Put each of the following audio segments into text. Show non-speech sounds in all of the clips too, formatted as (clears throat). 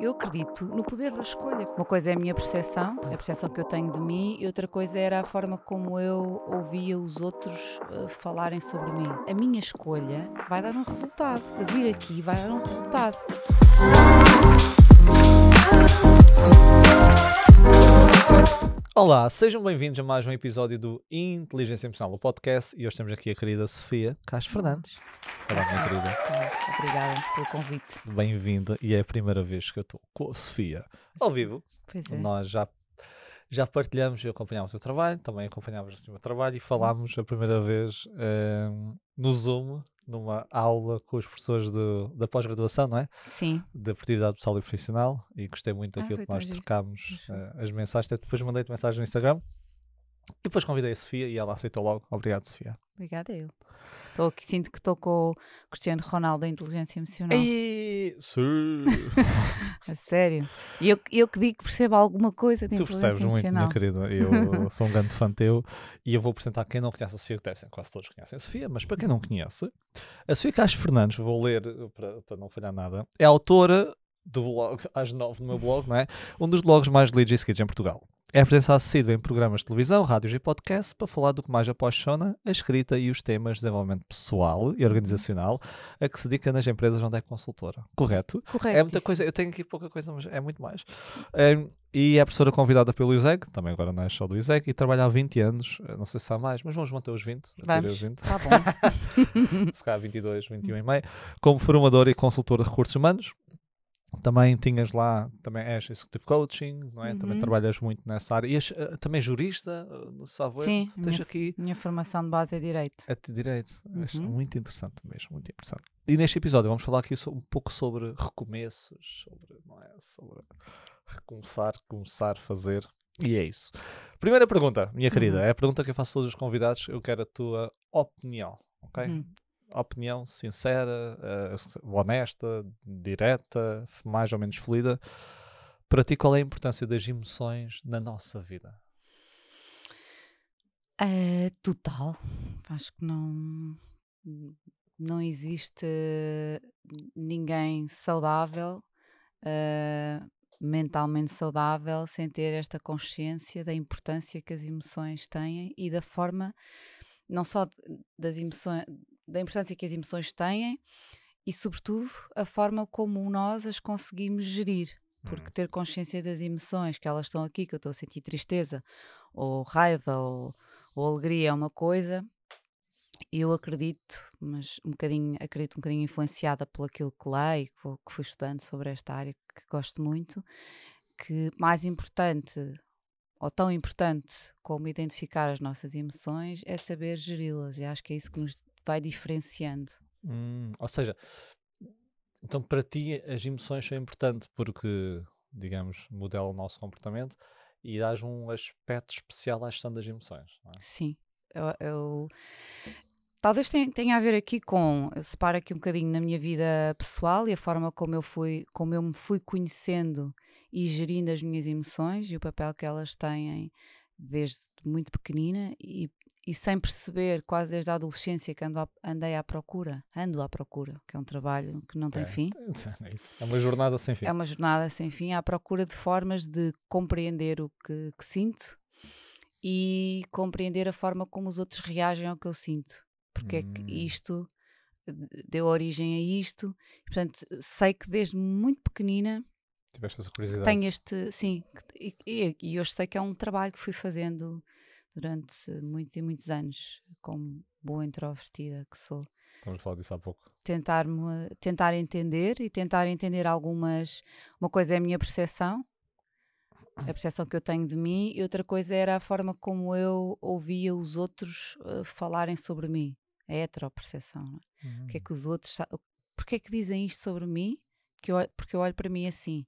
Eu acredito no poder da escolha. Uma coisa é a minha percepção, a percepção que eu tenho de mim, e outra coisa era a forma como eu ouvia os outros uh, falarem sobre mim. A minha escolha vai dar um resultado. A vir aqui vai dar um resultado. Olá, sejam bem-vindos a mais um episódio do Inteligência Emocional, o podcast, e hoje temos aqui a querida Sofia Castro Fernandes. Olá, minha querida. Obrigada pelo convite. Bem-vinda, e é a primeira vez que eu estou com a Sofia ao vivo. Pois é. Nós já, já partilhamos e acompanhámos o seu trabalho, também acompanhámos o seu trabalho e falámos a primeira vez ehm, no Zoom numa aula com os professores do, da pós-graduação, não é? Sim. Da produtividade pessoal e profissional e gostei muito ah, daquilo ah, que nós trocámos uh, as mensagens. Até depois mandei-te mensagem no Instagram. Depois convidei a Sofia e ela aceitou logo. Obrigado, Sofia. Obrigada eu. Estou aqui, sinto que estou com o Cristiano Ronaldo da inteligência emocional. E... Sim. (laughs) a sério. Eu, eu que digo que percebo alguma coisa de tu inteligência percebes muito, minha querida. Eu (laughs) sou um grande fã teu e eu vou apresentar quem não conhece a Sofia, que deve ser, quase todos conhecem a Sofia, mas para quem não conhece, a Sofia Castro Fernandes, vou ler para, para não falhar nada, é autora do blog, às nove no meu blog, não é? Um dos blogs mais lidos e seguidos em Portugal. É a presença assídua em programas de televisão, rádios e podcasts para falar do que mais apaixona, a escrita e os temas de desenvolvimento pessoal e organizacional a que se dedica nas empresas onde é consultora. Correto? Correto. É muita coisa, eu tenho aqui pouca coisa, mas é muito mais. É, e é professora convidada pelo ISEG, também agora não é só do ISEG, e trabalha há 20 anos, eh, não sei se há mais, mas vamos manter os 20. Vamos, os 20. Tá bom. (laughs) se calhar 22, 21 e meio, como formadora e consultora de recursos humanos, também tinhas lá, também és executive coaching, não é? Uhum. Também trabalhas muito nessa área. E és uh, também jurista, uh, eh, salvo Sim, tens minha, aqui... minha formação de base é direito. É de direito. Uhum. muito interessante mesmo, muito interessante. E neste episódio vamos falar aqui um pouco sobre recomeços, sobre, não é? sobre recomeçar, começar, fazer. E é isso. Primeira pergunta, minha querida, uhum. é a pergunta que eu faço a todos os convidados. Eu quero a tua opinião, ok? Uhum opinião sincera, uh, honesta, direta, mais ou menos fluida. Para ti, qual é a importância das emoções na nossa vida? É total. Acho que não, não existe ninguém saudável, uh, mentalmente saudável, sem ter esta consciência da importância que as emoções têm e da forma não só das emoções, da importância que as emoções têm e, sobretudo, a forma como nós as conseguimos gerir. Porque uhum. ter consciência das emoções, que elas estão aqui, que eu estou a sentir tristeza, ou raiva, ou, ou alegria, é uma coisa, eu acredito, mas um bocadinho, acredito um bocadinho influenciada pelo aquilo que leio, que fui estudando sobre esta área que gosto muito, que mais importante ou tão importante como identificar as nossas emoções, é saber geri-las. E acho que é isso que nos vai diferenciando. Hum, ou seja, então para ti as emoções são importantes porque, digamos, modelam o nosso comportamento e dás um aspecto especial à gestão das emoções. É? Sim. Eu, eu, Talvez tenha, a ver aqui com, eh, separo aqui um bocadinho na minha vida pessoal e a forma como eu, fui, como eu me fui conhecendo e gerindo as minhas emoções e o papel que elas têm desde muito pequenina e, e sem perceber, quase desde a adolescência, que ando a, andei à procura, ando à procura, que é um trabalho que não tem é, fim. (laughs) É, é uma jornada sem fim. É uma jornada sem fim, à procura de formas de compreender o que, que sinto e compreender a forma como os outros reagem ao que eu sinto porque é que hum. isto eh, deu origem a isto. Portanto, sei que desde muito pequenina Tiveste essa curiosidade. Tenho este, sim, e, e, e, hoje sei que é um trabalho que fui fazendo durante muitos e muitos anos, como boa introvertida que sou. Estamos a falar disso há pouco. Tentar, -me, tentar entender e tentar entender algumas. Uma coisa é a minha percepção, a percepção que eu tenho de mim, e outra coisa era a forma como eu ouvia os outros uh, falarem sobre mim a heteroperceção. É? Uhum. O que é hum. que os outros. Porquê é que dizem isto sobre mim? Que eu, porque eu olho para mim assim.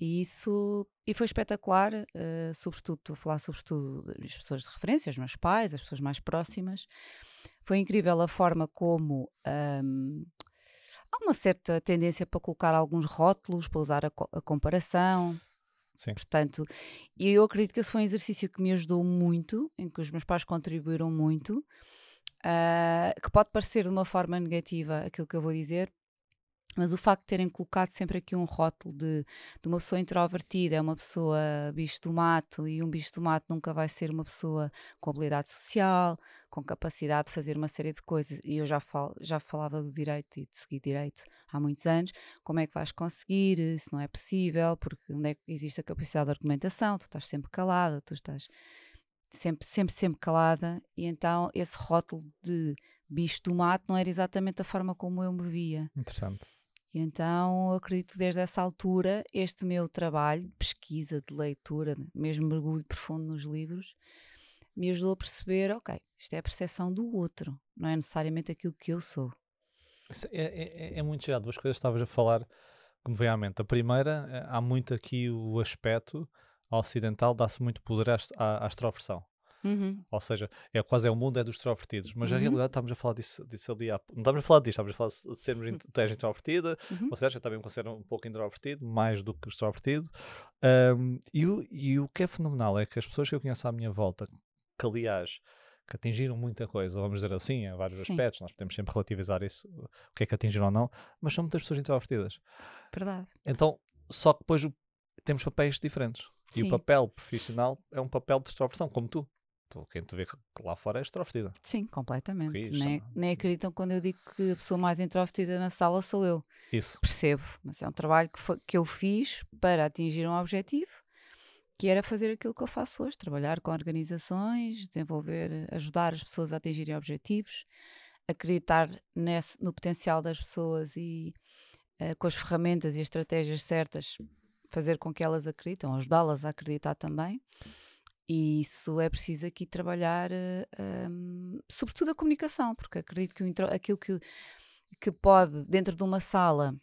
E isso e foi espetacular, uh, sobretudo, estou a falar sobretudo das pessoas de referência, os meus pais, as pessoas mais próximas. Foi incrível a forma como um, há uma certa tendência para colocar alguns rótulos, para usar a, a comparação. Sim. Portanto, e eu acredito que esse foi um exercício que me ajudou muito, em que os meus pais contribuíram muito uh, que pode parecer de uma forma negativa aquilo que eu vou dizer, mas o facto de terem colocado sempre aqui um rótulo de, de uma pessoa introvertida é uma pessoa bicho do mato e um bicho do mato nunca vai ser uma pessoa com habilidade social, com capacidade de fazer uma série de coisas. E eu já, fal, já falava do direito e de seguir direito há muitos anos. Como é que vais conseguir? Eh, se não é possível, porque onde é que existe a capacidade de argumentação? Tu estás sempre calada, tu estás sempre, sempre, sempre calada, e então esse rótulo de bicho do mato não era exatamente a forma como eu me via. Interessante. E então acredito que desde essa altura este meu trabalho de pesquisa, de leitura, mesmo mergulho profundo nos livros, me ajudou a perceber, ok, isto é a percepção do outro, não é necessariamente aquilo que eu sou. É, é, é, é muito gerado, duas coisas que estavas a falar que me veio à mente. A primeira, eh, há muito aqui o aspecto ocidental dá-se muito poder à, à extroversão. Uhum. Ou seja, é quase é o mundo é dos extrovertidos, mas uhum. na realidade estamos a falar disso, disso ali não estamos a falar disto, estamos a falar de sermos uhum. tu és introvertida, uhum. ou seja, eu também me considero um pouco introvertido, mais do que extrovertido. Um, e, o, e o que é fenomenal é que as pessoas que eu conheço à minha volta, que aliás que atingiram muita coisa, vamos dizer assim, em vários Sim. aspectos, nós podemos sempre relativizar isso, o que é que atingiram ou não, mas são muitas pessoas introvertidas. Verdade. Então, só que depois temos papéis diferentes. Sim. E o papel profissional é um papel de extroversão, como tu. quem te vê lá fora é extrovertida. Sim, completamente. nem, nem acreditam quando eu digo que a pessoa mais introvertida na sala sou eu. Isso. Percebo, mas é um trabalho que, foi, que eu fiz para atingir um objetivo que era fazer aquilo que eu faço hoje, trabalhar com organizações, desenvolver, ajudar as pessoas a atingirem objetivos, acreditar nesse, no potencial das pessoas e uh, com as ferramentas e as estratégias certas fazer com que elas acreditem, ajudá-las a acreditar também. E isso é preciso aqui trabalhar, um, eh, ehm, sobretudo a comunicação, porque acredito que intro, aquilo que, que pode, dentro de uma sala,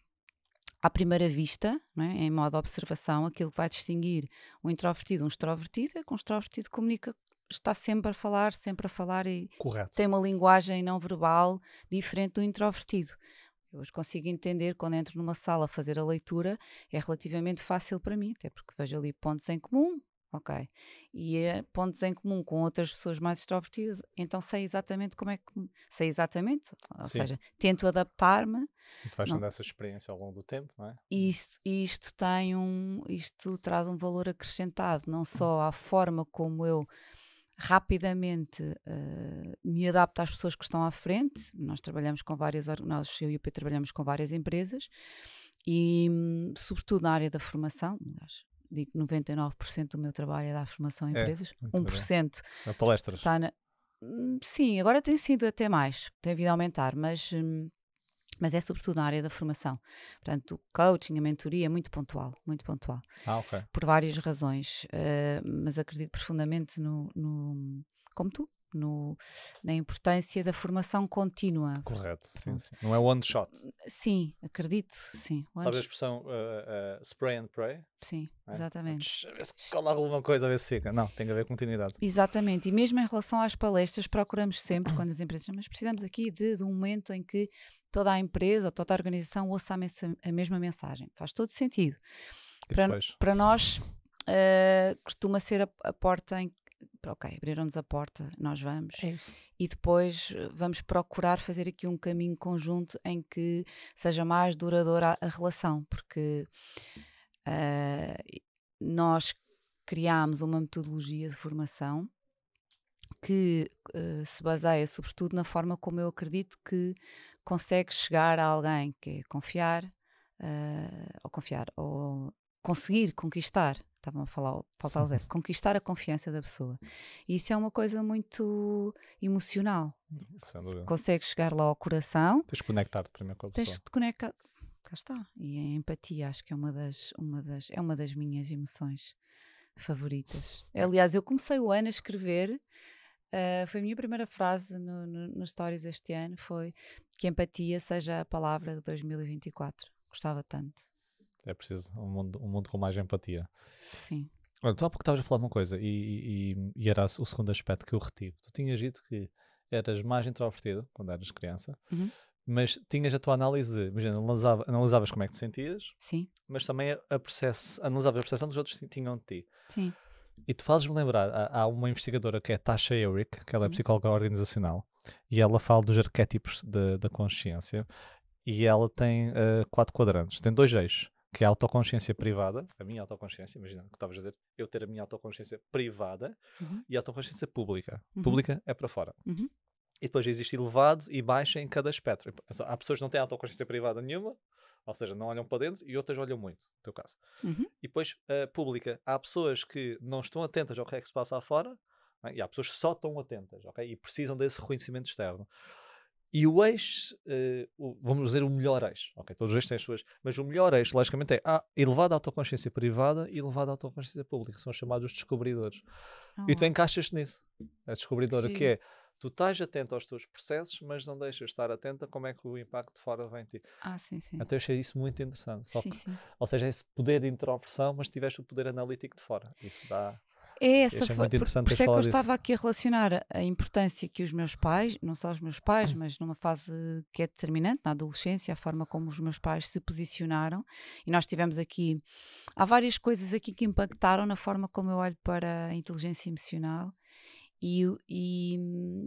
à primeira vista, né, em modo observação, aquilo que vai distinguir um introvertido um extrovertido é que um extrovertido comunica, está sempre a falar, sempre a falar e Correto. tem uma linguagem não verbal diferente do introvertido. Eu consigo entender quando entro numa sala a fazer a leitura, é relativamente fácil para mim, até porque vejo ali pontos em comum, ok? E é pontos em comum com outras pessoas mais extrovertidas, então sei exatamente como é que. Sei exatamente, ou Sim. seja, tento adaptar-me. Tu vais tendo essa experiência ao longo do tempo, não é? E isto, isto, tem um. Isto traz um valor acrescentado, não só à forma como eu rapidamente uh, me adapto às pessoas que estão à frente. Nós trabalhamos com várias, nós, eu e o Pedro trabalhamos com várias empresas e, hum, sobretudo, na área da formação. Aliás, digo 99% do meu trabalho é dar formação a é, empresas, é, 1% a palestras. Está na, hum, sim, agora tem sido até mais, tem vindo a aumentar, mas. Hum, mas é sobretudo na área da formação. Portanto, o coaching, a mentoria é muito pontual, muito pontual. Ah, okay. Por várias razões, uh, mas acredito profundamente no, no, como tu, no, na importância da formação contínua. Correto, sim, sim. Não é one shot. Sim, acredito, sim. One Sabe a expressão uh, uh, spray and pray? Sim, é? exatamente. A ver se cola alguma coisa, a ver se fica. Não, tem a ver com continuidade. Exatamente, e mesmo em relação às palestras, procuramos sempre, quando as empresas mas precisamos aqui de, de um momento em que toda a empresa ou toda a organização ouça a, a mesma mensagem. Faz todo sentido. Para, para nós, uh, costuma ser a, a porta em ok, abriram-nos a porta, nós vamos. É e depois eh, vamos procurar fazer aqui um caminho conjunto em que seja mais duradoura a, relação, porque uh, nós criámos uma metodologia de formação que uh, se baseia sobretudo na forma como eu acredito que consegue chegar a alguém, que é confiar, uh, ou confiar, ou conseguir conquistar estavam a falar, faltar o (laughs) verbo, conquistar a confiança da pessoa. E isso é uma coisa muito emocional. Consegues chegar lá ao coração. Tens de conectar-te primeiro com a pessoa. Tens de conectar. Cá está. E a empatia acho que é uma das, uma das, é uma das minhas emoções favoritas. É. Aliás, eu comecei o ano a escrever. Uh, foi a minha primeira frase no, no, no Stories este ano, foi que empatia seja a palavra de 2024. Gostava tanto. É preciso um mundo, um mundo com mais empatia. Sim. Olha, tu há pouco estavas a falar de uma coisa e, e, e, era o segundo aspecto que eu retive. Tu tinhas dito que eras mais introvertido quando eras criança, uhum. mas tinhas a tua análise de, imagina, analisava, analisavas como é que te sentias, Sim. mas também a, a processo, analisavas a percepção dos outros que tinham de ti. Sim. E tu fazes-me lembrar, há, há, uma investigadora que é Tasha Eurick, que ela é uhum. psicóloga organizacional, e ela fala dos arquétipos da consciência, e ela tem uh, quatro quadrantes, tem dois eixos que a autoconsciência privada, a minha autoconsciência, imagina o que estavas a dizer, eu ter a minha autoconsciência privada uhum. e a autoconsciência pública. Uhum. Pública é para fora. Uhum. E depois existe elevado e baixo em cada espectro. Há pessoas que não têm autoconsciência privada nenhuma, ou seja, não olham para dentro, e outras olham muito, no teu caso. Uhum. E depois, uh, pública. Há pessoas que não estão atentas ao que é que se passa lá fora, né? e há pessoas que só estão atentas, ok? E precisam desse reconhecimento externo. E o eixo, uh, vamos dizer o melhor eixo, ok, todos os eixos têm as suas, mas o melhor eixo, logicamente, é a ah, elevada autoconsciência privada e elevada autoconsciência pública, são chamados os descobridores. Oh. E tu ah. encaixas-te nisso, a descobridora, Sim. que é, tu estás atento aos teus processos, mas não deixas estar atenta a como é que o impacto de fora vem de ti. Ah, sim, sim. Então eu achei isso muito interessante. Sim, que, sim. Ou seja, esse poder de introversão, mas tiveste o poder analítico de fora. Isso dá... É essa foi, muito interessante por, por isso é que eu disso. estava aqui a relacionar a importância que os meus pais, não só os meus pais, hum. mas numa fase que é determinante, na adolescência, a forma como os meus pais se posicionaram. E nós tivemos aqui, há várias coisas aqui que impactaram na forma como eu olho para a inteligência emocional e, e,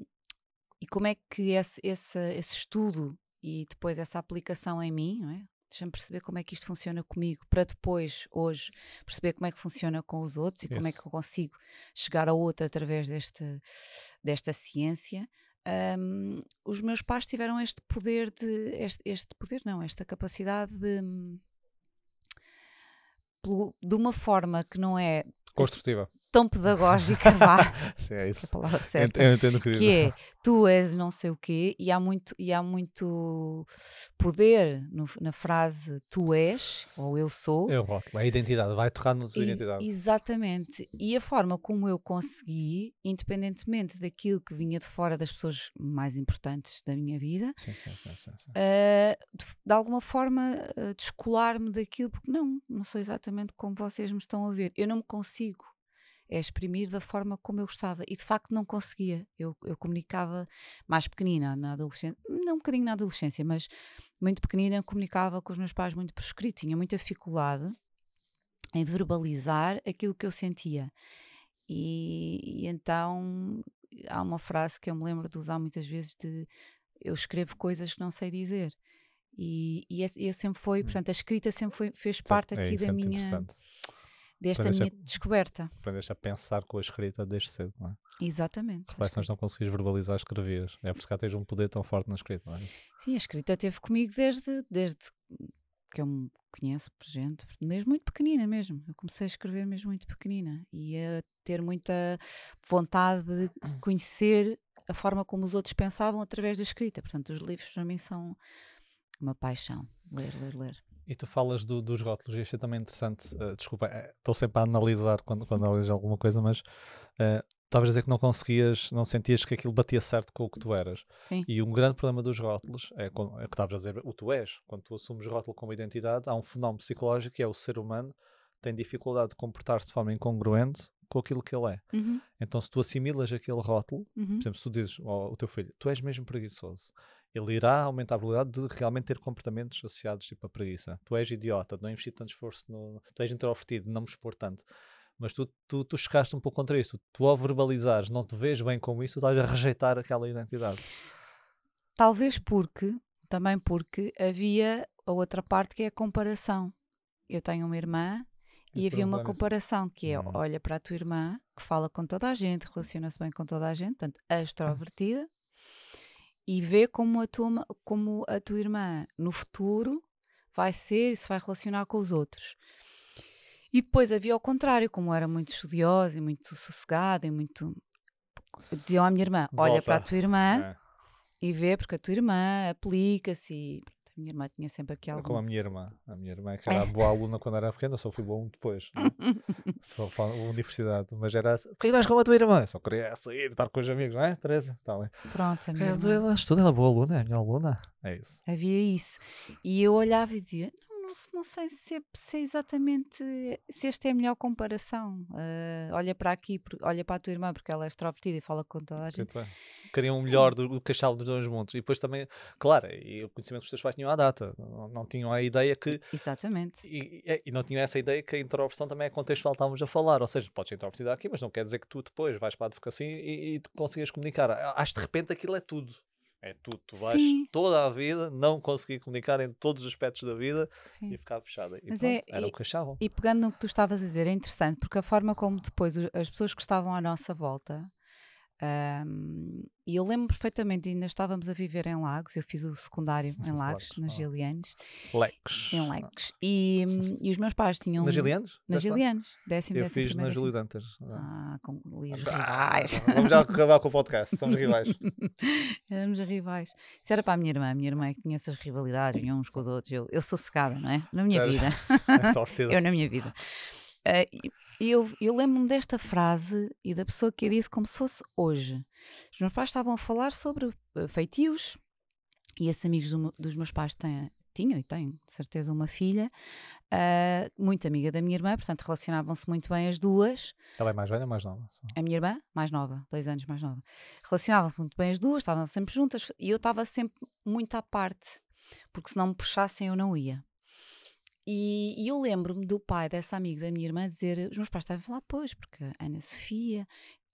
e como é que esse, esse, esse estudo e depois essa aplicação em mim, é? deixa-me perceber como é que isto funciona comigo, para depois, hoje, perceber como é que funciona com os outros e yes. como é que eu consigo chegar a outro através deste, desta ciência. Um, os meus pais tiveram este poder de. Este, este poder, não, esta capacidade de. Hum, de uma forma que não é. Construtiva tão pedagógica, vá. (laughs) é isso. Que é a palavra certa. Eu entendo que, que é tu és não sei o quê e há muito, e há muito poder no, na frase tu és ou eu sou. Eu voto. A identidade, vai tocar na tua identidade. Exatamente. E a forma como eu consegui, independentemente daquilo que vinha de fora das pessoas mais importantes da minha vida, sim, sim, sim, uh, de, de, alguma forma uh, descolar-me daquilo, porque não, não sou exatamente como vocês me estão a ver. Eu não me consigo é exprimir da forma como eu gostava. E de facto não conseguia. Eu, eu comunicava mais pequenina, na adolescência, não um bocadinho na adolescência, mas muito pequenina, eu comunicava com os meus pais muito por escrito. Tinha muita dificuldade em verbalizar aquilo que eu sentia. E, e então há uma frase que eu me lembro de usar muitas vezes de eu escrevo coisas que não sei dizer. E, e esse, sempre foi, hum. portanto, a escrita sempre foi, fez parte é, aqui da é minha desta a minha descoberta. Aprendeste a pensar com a escrita desde cedo, não é? Exatamente. Reflexões não conseguis verbalizar, escrevias. É por isso que tens um poder tão forte na escrita, não é? Sim, a escrita teve comigo desde, desde que eu me conheço por gente, mesmo muito pequenina mesmo. Eu comecei a escrever mesmo muito pequenina e a ter muita vontade de conhecer a forma como os outros pensavam através da escrita. Portanto, os livros para mim são uma paixão. Ler, ler, ler. E tu falas do, dos rótulos, e achei também interessante. Uh, desculpa, eh, estou sempre a analisar quando, quando analiso alguma coisa, mas uh, estavas a dizer que não conseguias, não sentias que aquilo batia certo com o que tu eras. Sim. E um grande problema dos rótulos é, quando, é que estavas a dizer, o tu és. Quando tu assumes rótulo como identidade, há um fenómeno psicológico que é o ser humano tem dificuldade de comportar-se de forma incongruente com aquilo que ele é. Uhum. Então, se tu assimilas aquele rótulo, uhum. por exemplo, se tu dizes ao teu filho, tu és mesmo preguiçoso ele irá aumentar a probabilidade de realmente ter comportamentos associados tipo a preguiça. Tu és idiota, não investi tanto esforço, no, tu és introvertido, não me expor tanto. Mas tu, tu, tu chegaste um pouco contra isso. Tu, ao verbalizares, não te vês bem como isso, tu estás a rejeitar aquela identidade. Talvez porque, também porque, havia a outra parte que é a comparação. Eu tenho uma irmã e, e havia uma comparação que é, hum. olha para a tua irmã, que fala com toda a gente, relaciona-se bem com toda a gente, portanto, a uhum. extrovertida e vê como a tua, como a tua irmã no futuro vai ser e se vai relacionar com os outros. E depois havia ao contrário, como era muito estudiosa e muito sossegada e muito. dizia à minha irmã: Volta. olha para a tua irmã é. e vê, porque a tua irmã aplica-se e minha irmã tinha sempre aquela algum... Como a minha irmã. A minha irmã é que (laughs) era boa aluna quando era pequena, só fui bom depois. É? (laughs) só para a universidade. Mas era assim, que nós com a tua irmã? Eu só queria sair, estar com os amigos, não é, Teresa? Tá bem. Pronto, a minha ela, Ela estuda, ela é boa aluna, é a minha aluna. É isso. Havia isso. E eu olhava e dizia, não, não sei se é, se é, exatamente se esta é a melhor comparação. Uh, olha para aqui, olha para a tua irmã, porque ela é extrovertida e fala com toda a gente. Queriam melhor do, do Cachalo dos Dois Montes. E depois também, claro, e o conhecimento que os teus pais tinham à data. Não, não tinham a ideia que. Exatamente. E, e, e, não tinham essa ideia que a introversão também é contextual, estávamos a falar. Ou seja, podes ser introvertida aqui, mas não quer dizer que tu depois vais para a advocacia e, e, e consegues comunicar. Acho de repente aquilo é tudo. É tu, tu vais Sim. toda a vida não conseguir comunicar em todos os aspectos da vida Sim. e ficar fechada. E Mas é pronto, é, era e, o que achavam. E pegando no que tu estavas a dizer, é interessante, porque a forma como depois as pessoas que estavam à nossa volta um, e eu lembro perfeitamente, ainda estávamos a viver em Lagos, eu fiz o secundário em Lagos, nas Gilianes. Leques. Em Lagos E, hum, e os meus pais tinham. Nas Gilianes? Nas Gilianes. Décimo, eu fiz nas Júlio assim. Dantas. É. Ah, com os ah, rivais. vamos já acabar com o podcast, somos rivais. (laughs) Éramos rivais. Isso era para a minha irmã, a minha irmã é que tinha essas rivalidades, vinham uns com os outros. Eu, eu secada não é? Na minha vida. (laughs) É (laughs) eu na minha vida. Eh, e eu, eu lembro-me desta frase e da pessoa que a disse como se fosse hoje. Os meus pais estavam a falar sobre eh, feitios e esses amigos do, dos meus pais têm, tinham e têm, de certeza, uma filha uh, muito amiga da minha irmã, portanto relacionavam-se muito bem as duas. Ela é mais velha ou mais nova? Só. A minha irmã, mais nova, dois anos mais nova. Relacionavam-se muito bem as duas, estavam sempre juntas e eu estava sempre muito à parte, porque se não me puxassem eu não ia. E, e eu lembro-me do pai dessa amiga da minha irmã dizer: os meus pais estavam a falar, pois, porque a Ana Sofia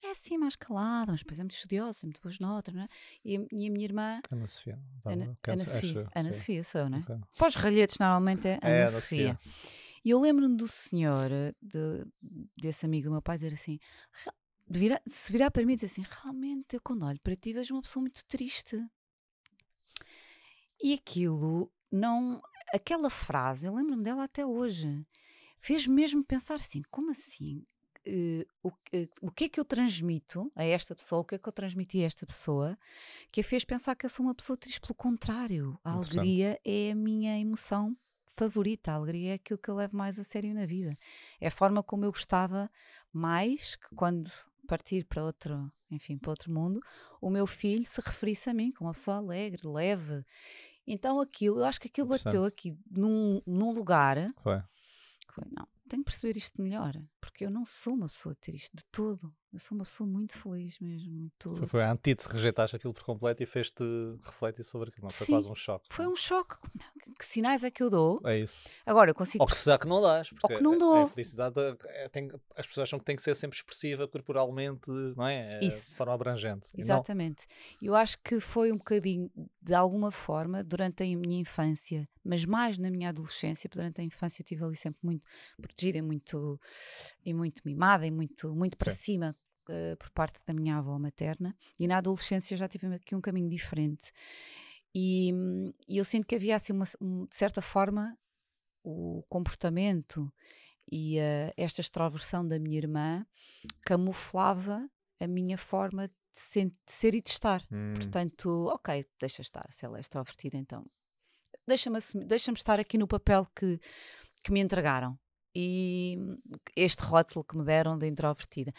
é assim mais calada, mas depois é muito estudiosa, é muito boas notas, não é? E, e a minha irmã. Ana Sofia. Tá Ana, Ana, Sofia, Ana Sofia sou, não é? Okay. Para os ralhetes, normalmente é, é Ana, é, Sofia. Sofia. E eu lembro-me do senhor, de, desse amigo do meu pai, dizer assim: virar, se virar para mim e dizer assim, realmente eu quando olho para ti vejo uma pessoa muito triste. E aquilo não aquela frase, eu lembro-me dela até hoje, fez mesmo pensar assim: como assim? Uh, o, uh, o que é que eu transmito a esta pessoa, o que é que eu transmiti a esta pessoa, que a fez pensar que eu sou uma pessoa triste. Pelo contrário, a alegria é a minha emoção favorita. A alegria é aquilo que eu levo mais a sério na vida. É a forma como eu gostava mais que quando partir para outro, enfim, para outro mundo, o meu filho se referisse a mim como uma pessoa alegre, leve. Então aquilo, eu acho que aquilo bateu aqui num, num lugar. Foi. foi, não, tenho que perceber isto melhor, porque eu não sou uma pessoa triste de todo. Eu sou uma pessoa muito feliz mesmo. Muito... Foi, foi a antítese, rejeitaste aquilo por completo e fez-te refletir sobre aquilo, não? Foi Sim, quase um choque. Foi não? É? um choque. Não, que sinais é que eu dou. É isso. Agora eu consigo. Ou que será que não dás? Ou que não é, dou. A, é a felicidade, é, tem, as pessoas acham que tem que ser sempre expressiva corporalmente, não é? é isso. De forma abrangente. Exatamente. Não... Eu acho que foi um bocadinho, de alguma forma, durante a minha infância, mas mais na minha adolescência, durante a infância estive ali sempre muito protegida e muito, e muito mimada e muito, muito para Sim. cima eh, por parte da minha avó materna e na adolescência já tive aqui um caminho diferente e, hum, e eu sinto que havia, assim, uma, um, de certa forma, o comportamento e uh, esta extroversão da minha irmã camuflava a minha forma de, ser, de ser e de estar. Hum. Portanto, ok, deixa estar, se ela é extrovertida, então deixa-me deixa estar aqui no papel que, que me entregaram e hum, este rótulo que me deram de introvertida.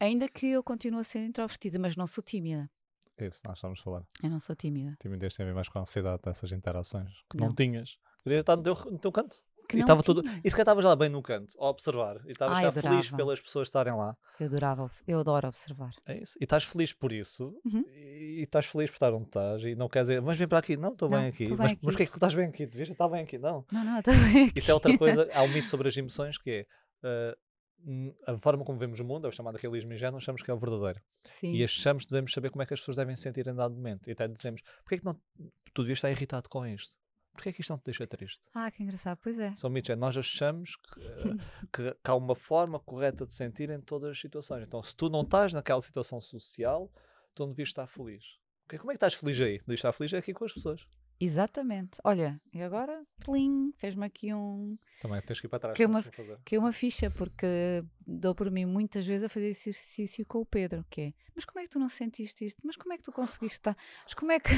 Ainda que eu continuo a ser introvertida, mas não sou tímida. É Isso, nós estamos a falar. Eu não sou tímida. Timidez tem é a ver mais com a ansiedade dessas tá, interações que não, não tinhas. Poderias estar no teu, no teu canto. Que e estava tudo. E se estavas lá bem no canto, a observar. E estavas ah, feliz pelas pessoas estarem lá. Eu adorava, eu adoro observar. É isso. E estás feliz por isso. Uhum. E estás feliz por estar onde estás. E não quer dizer, mas vem para aqui. Não, estou bem aqui. mas, aqui. porquê é que tu estás bem aqui? Devias estar bem aqui, não. Não, não, estou bem aqui. Isso é outra coisa. (laughs) Há um mito sobre as emoções que é. Uh, a forma como vemos o mundo, é o chamado realismo ingênuo, achamos que é o verdadeiro. Sim. E achamos que devemos saber como é que as pessoas devem sentir em dado momento. E até dizemos, porquê é que não, tu devias estar irritado com isto? Porquê é que isto não te deixa triste? Ah, que engraçado, pois é. São mitos, é, nós achamos que, eh, que, que há uma forma correta de sentir em todas as situações. Então, se tu não estás naquela situação social, tu não devias estar feliz. Como é que estás feliz aí? Devias estar feliz aqui com as pessoas. Exatamente. Olha, e agora, plim, fez-me aqui um. Também tens que ir para trás. Que uma, que uma ficha, porque dou por mim muitas vezes a fazer esse exercício com o Pedro, que é, mas como é que tu não sentiste isto? Mas como é que tu conseguiste estar? Mas como é que.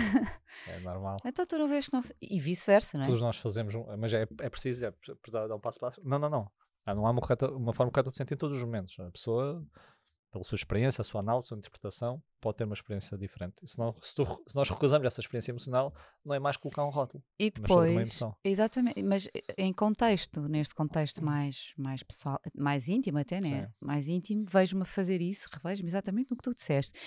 É normal. (laughs) então tu não vês que não. E vice-versa, não é? Todos nós fazemos, mas é, é preciso, é preciso dar um passo para. Não, não, não. Não há uma, correta, uma forma correta de sentir em todos os momentos. É? A pessoa pela sua experiência, a sua análise, a sua interpretação, pode ter uma experiência diferente. Se, não, se, tu, se, nós recusamos essa experiência emocional, não é mais colocar um rótulo. E depois, mas emoção. exatamente, mas eh, em contexto, neste contexto mais, mais pessoal, mais íntimo até, né? Mais íntimo, vejo-me fazer isso, revejo-me exatamente no que tu disseste.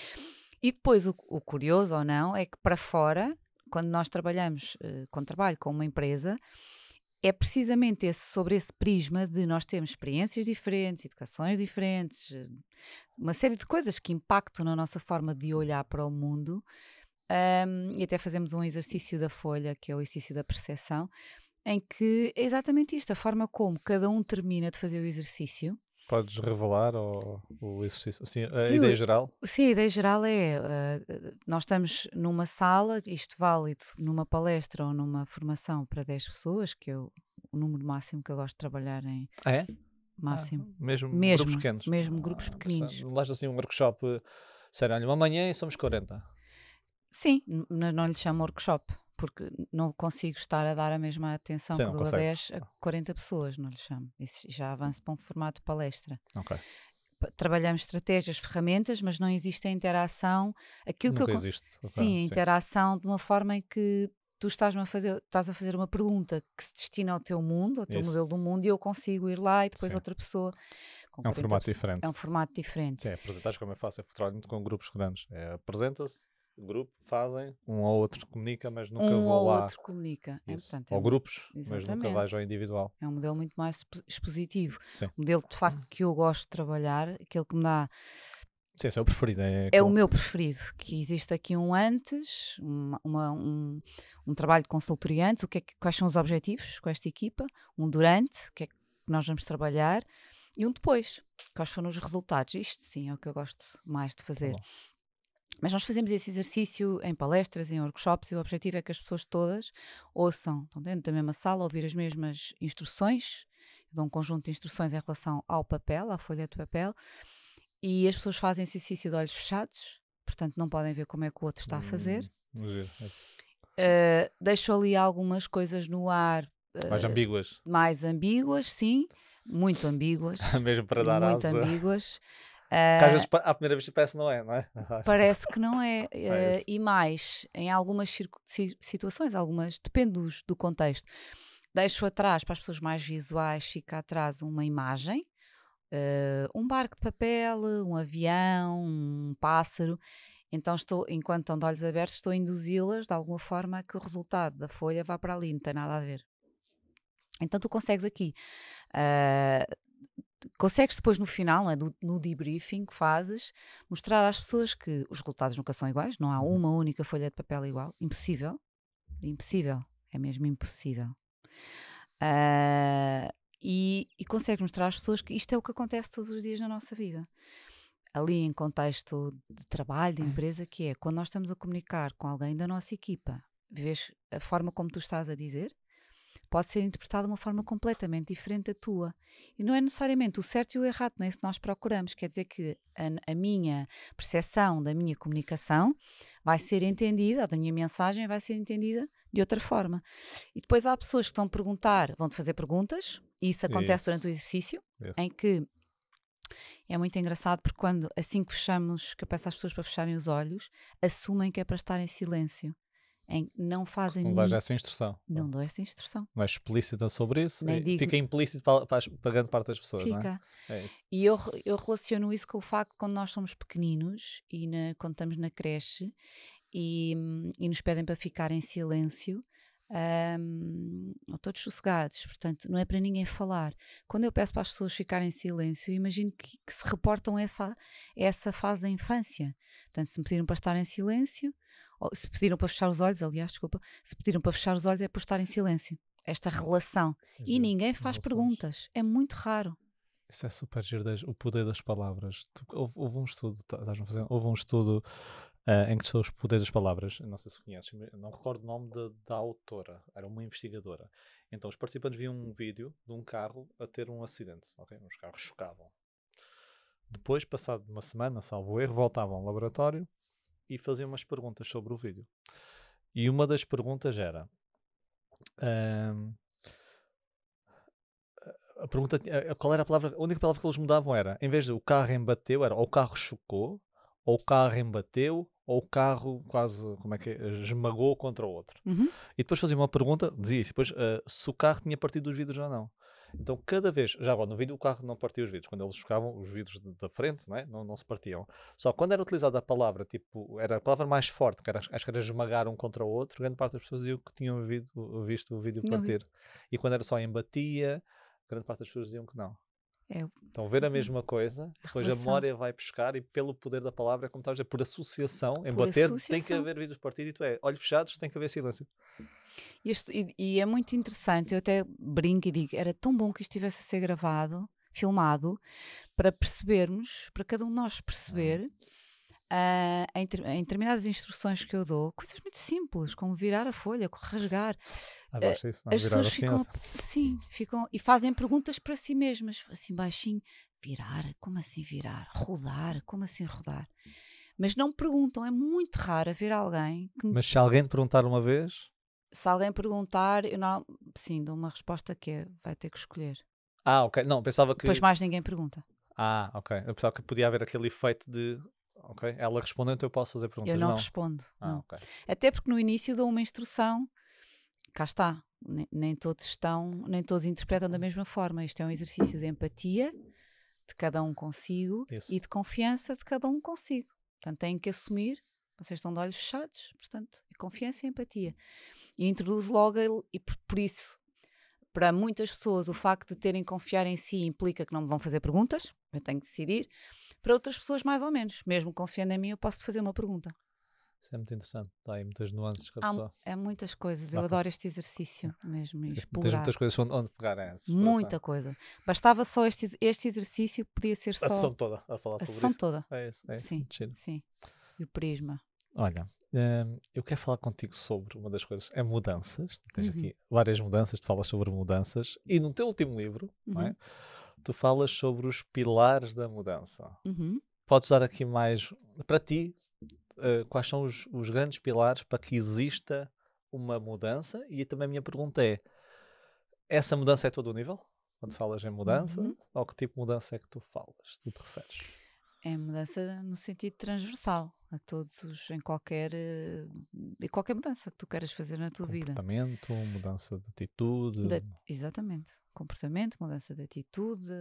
E depois, o, o, curioso ou não, é que para fora, quando nós trabalhamos, eh, com trabalho com uma empresa, é precisamente esse, sobre esse prisma de nós termos experiências diferentes, educações diferentes, uma série de coisas que impactam na nossa forma de olhar para o mundo. Um, e até fazemos um exercício da folha, que é o exercício da percepção, em que é exatamente isto, a forma como cada um termina de fazer o exercício Podes revelar ou, ou exercício? Assim, a sim, ideia geral? Sim, a ideia geral é: uh, nós estamos numa sala, isto válido numa palestra ou numa formação para 10 pessoas, que é o número máximo que eu gosto de trabalhar em. Ah, é? Máximo. Ah, mesmo, mesmo, grupos pequenos. Mesmo ah, grupos ah, pequeninos. Não lhes assim um workshop, eh, será-lhe uma manhã e somos 40. Sim, não lhe chamo workshop porque não consigo estar a dar a mesma atenção Sim, que dou a 10 a 40 pessoas, não lhe chamo. Isso já avança para um formato de palestra. Okay. Trabalhamos estratégias, ferramentas, mas não existe a interação. Aquilo Nunca que eu... existe. Okay. Sim, a interação Sim. de uma forma em que tu estás a fazer, estás a fazer uma pergunta que se destina ao teu mundo, ao teu Isso. modelo do mundo, e eu consigo ir lá e depois Sim. outra pessoa. É um formato diferente. É um formato diferente. Sim, é apresentar como é fácil, eu é trabalho muito com grupos grandes. É, Apresenta-se, grupo, fazem, um ao outro comunica, mas nunca um vão lá. Um ao outro comunica. É, portanto, é ou grupos, exatamente. mas nunca vais ao individual. É um modelo muito mais expositivo. Sim. Um modelo, de facto, que eu gosto de trabalhar, aquele que me dá... Sim, esse é o preferido. É, é o meu preferido, que existe aqui um antes, uma, uma, um, um trabalho de consultoria antes, o que é que, quais são os objetivos com esta equipa, um durante, o que é que nós vamos trabalhar, e um depois, quais foram os resultados. Isto sim é o que eu gosto mais de tá fazer. Mas nós fazemos esse exercício em palestras, em workshops, e o objetivo é que as pessoas todas ouçam, estão dentro da mesma sala, ouvir as mesmas instruções, dão um conjunto de instruções em relação ao papel, à folha de papel, e as pessoas fazem esse exercício de olhos fechados, portanto não podem ver como é que o outro está a fazer. uh, deixo ali algumas coisas no ar. Uh, mais eh, ambíguas. Mais ambíguas, sim. Muito ambíguas. (laughs) Mesmo para dar muito asa. Muito ambíguas. Uh, às ah, vezes à primeira vista parece que não é, não é? (laughs) Parece que não é. é (laughs) e mais, em algumas situações, algumas, depende do contexto, deixo atrás, para as pessoas mais visuais, fica atrás uma imagem, uh, um barco de papel, um avião, um pássaro. Então, estou, enquanto estão de olhos abertos, estou a induzi-las de alguma forma que o resultado da folha vá para ali, não tem nada a ver. Então, tu consegues aqui uh, consegues depois no final, não é? no debriefing que fazes, mostrar às pessoas que os resultados nunca são iguais, não há uhum. uma única folha de papel igual, impossível, impossível, é mesmo impossível. Uh, e, e consegues mostrar às pessoas que isto é o que acontece todos os dias na nossa vida. Ali em contexto de trabalho, de empresa, que é quando nós estamos a comunicar com alguém da nossa equipa, vês a forma como tu estás a dizer, pode ser interpretado de uma forma completamente diferente da tua. E não é necessariamente o certo e o errado, não é isso que nós procuramos. Quer dizer que a, a minha percepção da minha comunicação vai ser entendida, da minha mensagem vai ser entendida de outra forma. E depois há pessoas que estão a perguntar, vão-te fazer perguntas, e isso acontece isso. durante o exercício, isso. em que é muito engraçado porque quando assim que fechamos, que eu peço às pessoas para fecharem os olhos, assumem que é para estar em silêncio em que não fazem. Não dás essa instrução. Não dou essa instrução. Não é explícita sobre isso. Nem digo... Fica implícito para, para, para grande parte das pessoas. É? Fica. É? É e eu, eu relaciono isso com o facto de quando nós somos pequeninos e na, quando estamos na creche e, e nos pedem para ficar em silêncio. Um, todos sossegados, portanto, não é para ninguém falar. Quando eu peço para as pessoas ficarem em silêncio, imagino que, que, se reportam essa, essa fase da infância. Portanto, se me pediram para estar em silêncio, se pediram para fechar os olhos, aliás, desculpa, se pediram para fechar os olhos é por estar em silêncio. Esta relação. Sim, e ninguém faz relações. perguntas. É muito raro. Isso é super giro, o poder das palavras. Tu, houve, houve um estudo, tá, estás-me fazendo, houve um estudo uh, em que são os poderes das palavras, não sei se conheces, não recordo o nome da, da autora, era uma investigadora. Então os participantes viam um vídeo de um carro a ter um acidente, Os carros chocavam. Depois, passado uma semana, salvo erro, voltavam ao laboratório e faziam umas perguntas sobre o vídeo. E uma das perguntas era. Um, a pergunta, qual era a palavra, a única palavra que eles mudavam era, em vez de o carro embateu, era ou o carro chocou, ou o carro embateu, ou o carro quase, como é que é, esmagou contra o outro. Uhum. E depois fazia uma pergunta, dizia depois uh, se o carro tinha partido dos vidros ou não. Então, cada vez, já agora, no vídeo o carro não partia os vidros, quando eles chocavam, os vidros da frente não, né, não, não se partiam. Só quando era utilizada a palavra, tipo, era a palavra mais forte, que era, acho que era esmagar um contra o outro, grande parte das pessoas diziam que tinham visto, visto o vídeo partir. E quando era só embatia, grande parte das pessoas diziam que não. É... Estão a ver a uhum. mesma coisa, depois a memória vai pescar e pelo poder da palavra, como estás a dizer, por associação, em por bater, associação. tem que haver vídeos partidos, tu é, olhos fechados, tem que haver silêncio. Isto, e, e, é muito interessante, eu até brinco e digo, era tão bom que isto estivesse a ser gravado, filmado, para percebermos, para cada um de nós uhum. perceber... Ah Uh, em, em, determinadas instruções que eu dou, coisas muito simples, como virar a folha, rasgar. Ah, uh, eh, isso, não, as pessoas ficam, sim, ficam e fazem perguntas para si mesmas, assim baixinho, virar, como assim virar? Rodar, como assim rodar? Mas não perguntam, é muito raro haver alguém que... Mas se alguém te perguntar uma vez? Se alguém perguntar, eu não, sim, dou uma resposta que é, vai ter que escolher. Ah, ok, não, pensava que... Depois mais ninguém pergunta. Ah, ok. Eu pensava que podia haver aquele efeito de ok? Ela responde, então eu posso fazer perguntas? Eu não, não. respondo. Ah, não. Okay. Até porque no início dou uma instrução, cá está, nem, todos estão, nem todos interpretam da mesma forma. Isto é um exercício de empatia de cada um consigo Isso. e de confiança de cada um consigo. Portanto, têm que assumir, vocês estão de olhos fechados, portanto, é confiança e empatia. E introduz logo, ele, e por, por isso para muitas pessoas o facto de terem confiar em si implica que não me vão fazer perguntas, eu tenho que decidir. Para outras pessoas, mais ou menos. Mesmo confiando em mim, eu posso fazer uma pergunta. Isso é muito interessante. Há aí muitas nuances a pessoa. É muitas coisas. Eu adoro este exercício mesmo. Tens explorar. muitas coisas onde, onde pegar é, Muita coisa. Bastava só este, este exercício, podia ser só. A sessão toda a falar a sobre isso. A sessão toda. É isso, é isso. Sim, sim. E o prisma. Olha, hum, eu quero falar contigo sobre uma das coisas, é mudanças. Tens uhum. aqui várias mudanças, tu falas sobre mudanças. E no teu último livro, uhum. não é? Uhum. Tu falas sobre os pilares da mudança. Uhum. Podes dar aqui mais, para ti, uh, quais são os, os grandes pilares para que exista uma mudança? E também a minha pergunta é, essa mudança é todo o nível? Quando falas em mudança, uhum. ao que tipo de mudança é que tu falas? Tu te referes? É mudança no sentido transversal a todos em qualquer eh, em qualquer mudança que tu queiras fazer na tua comportamento, vida. Comportamento, mudança de atitude. De, exatamente, comportamento, mudança de atitude.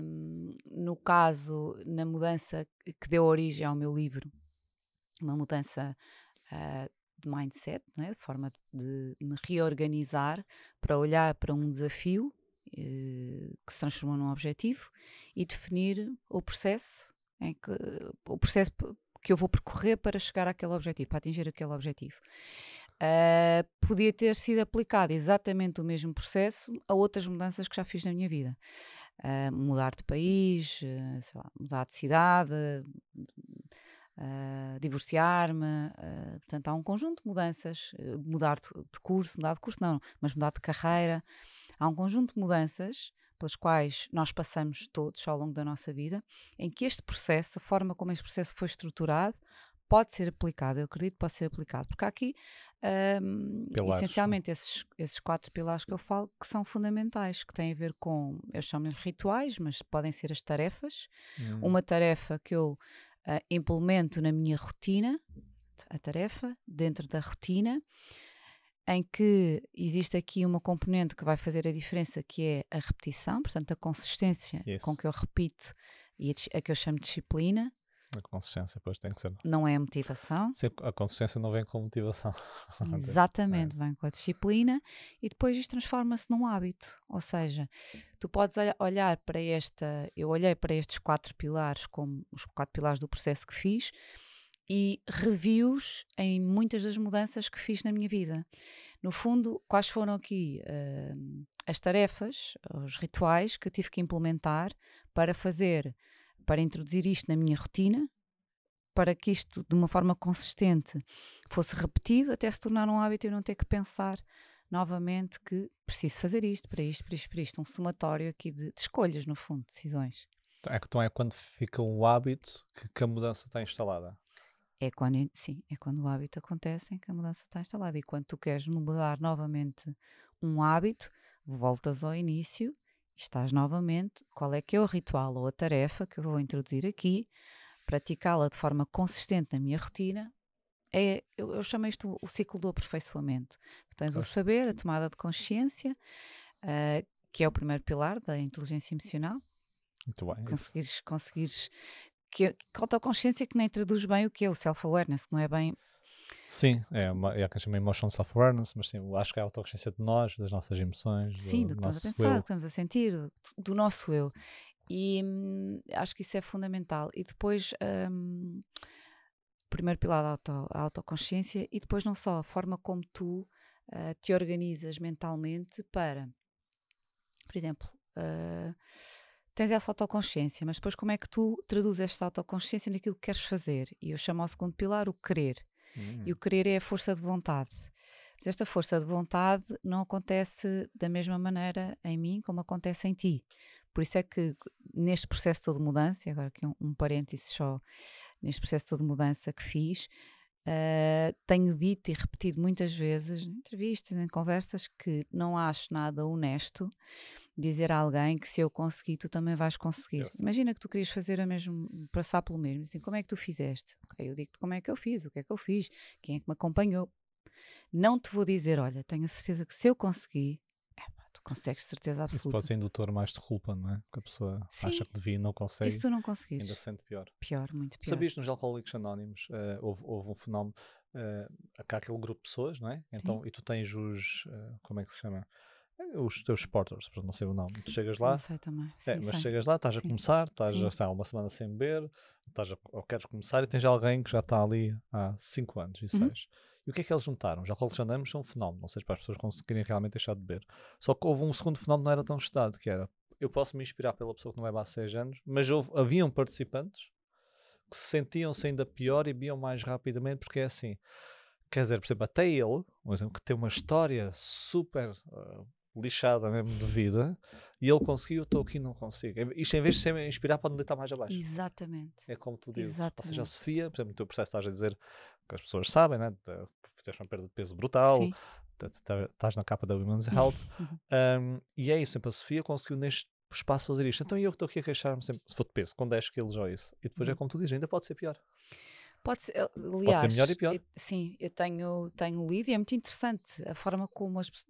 Um, no caso, na mudança que deu origem ao meu livro, uma mudança uh, de mindset, não é? de forma de me reorganizar para olhar para um desafio eh, que se transformou num objetivo e definir o processo em que o processo que eu vou percorrer para chegar àquele objetivo, para atingir aquele objetivo. Uh, podia ter sido aplicado exatamente o mesmo processo a outras mudanças que já fiz na minha vida. Uh, mudar de país, uh, lá, mudar de cidade, uh, divorciar-me. portanto, há um conjunto de mudanças. mudar de, de curso, mudar de curso não, mas mudar de carreira. Há um conjunto de mudanças pelas quais nós passamos todos ao longo da nossa vida, em que este processo, a forma como este processo foi estruturado, pode ser aplicado, eu acredito que pode ser aplicado, porque há aqui um, essencialmente esses, esses quatro pilares que eu falo que são fundamentais, que têm a ver com, eu chamo rituais, mas podem ser as tarefas. Hum. Uma tarefa que eu uh, implemento na minha rotina, a tarefa, dentro da rotina, em que existe aqui uma componente que vai fazer a diferença, que é a repetição, portanto, a consistência Isso. com que eu repito e a, a, que eu chamo de disciplina. A consistência, pois tem que ser. Não é a motivação. a consistência não vem com motivação. (laughs) Exatamente, é. vem com a disciplina e depois isto transforma-se num hábito. Ou seja, tu podes olhar para esta. Eu olhei para estes quatro pilares como os quatro pilares do processo que fiz e reviews em muitas das mudanças que fiz na minha vida. No fundo, quais foram aqui uh, as tarefas, os rituais que tive que implementar para fazer, para introduzir isto na minha rotina, para que isto de uma forma consistente fosse repetido até se tornar um hábito e eu não ter que pensar novamente que preciso fazer isto, para isto, para isto, para isto. Um somatório aqui de, de escolhas, no fundo, decisões. Então é, então é quando fica um hábito que, que a mudança está instalada. É quando, sim, é quando o hábito acontece que a mudança está instalada. E quando tu queres mudar novamente um hábito, voltas ao início estás novamente, qual é que é o ritual ou a tarefa que eu vou introduzir aqui, praticá-la de forma consistente na minha rotina. É, eu, eu chamo isto o ciclo do aperfeiçoamento. Tu tens o saber, a tomada de consciência, uh, que é o primeiro pilar da inteligência emocional. Muito bem. Conseguires, conseguires que, que autoconsciência que nem traduz bem o que é o self-awareness, que não é bem. Sim, é, uma, é a que chama emotion self-awareness, mas sim, acho que é a autoconsciência de nós, das nossas emoções. Sim, do, do que estamos a pensar, eu. do que estamos a sentir, do, do nosso eu. E hum, acho que isso é fundamental. E depois, hum, primeiro pilar, a, auto, autoconsciência, e depois não só a forma como tu uh, te organizas mentalmente para, por exemplo, uh, tens essa autoconsciência, mas depois como é que tu traduzes esta autoconsciência naquilo que queres fazer? E eu chamo ao segundo pilar o querer. E o hum. querer é a força de vontade. Mas esta força de vontade não acontece da mesma maneira em mim como acontece em ti. Por isso é que neste processo todo de mudança, agora aqui um, um parêntese só, neste processo todo de mudança que fiz, Uh, tenho dito e repetido muitas vezes, em uhum. entrevistas, em conversas, que não acho nada honesto dizer a alguém que se eu conseguir, tu também vais conseguir. Imagina que tu querias fazer o mesmo, passar pelo mesmo, assim, como é que tu fizeste? Okay, eu digo-te como é que eu fiz, o que é que eu fiz, quem é que me acompanhou. Não te vou dizer, olha, tenho a certeza que se eu conseguir, consegues certeza absoluta. Isso pode ser indutor mais de culpa, não é? Que a pessoa Sim. acha que devia e não consegue. Isso tu não conseguiste. Ainda sente pior. Pior, muito pior. Sabias nos Alcoólicos Anónimos uh, houve, houve, um fenómeno, uh, aquele grupo de pessoas, não é? Então, Sim. e tu tens os, uh, como é que se chama? os teus supporters por não sei o nome. Tu chegas lá. Não sei também. É, Sim, é, mas sei. chegas lá, estás a começar, estás já há uma semana sem beber, estás a, ou queres começar e tens alguém que já está ali há 5 anos e 6. Uhum. E o que é que eles juntaram? Já que já andamos são é um fenómeno, ou seja, para as pessoas conseguirem realmente deixar de beber. Só que houve um segundo fenómeno que não era tão estudado, que era eu posso me inspirar pela pessoa que não bebe é há 6 anos, mas houve, haviam participantes que se sentiam-se ainda pior e bebiam mais rapidamente, porque é assim. Quer dizer, por exemplo, até ele, um exemplo, que tem uma história super uh, lixada mesmo de vida e ele conseguiu, eu estou aqui não consigo. É, isto em vez de ser inspirar, para não deitar mais abaixo. Exatamente. É como tu dizes. Exatamente. Ou seja, a Sofia, por exemplo, o teu processo estás a dizer que as pessoas sabem, né? Fizeste uma perda de peso brutal, Sim. estás na capa da Women's (laughs) Health um, uhum. e é isso, sempre a Sofia conseguiu neste espaço fazer isto. Então eu que estou aqui a queixar-me sempre, se for de peso, com 10 quilos ou isso. E depois é uhum. como tu dizes, ainda pode ser pior. Pode ser, aliás, pode ser melhor e pior. Eu, sim, eu tenho, tenho lido e é muito interessante a forma como as pessoas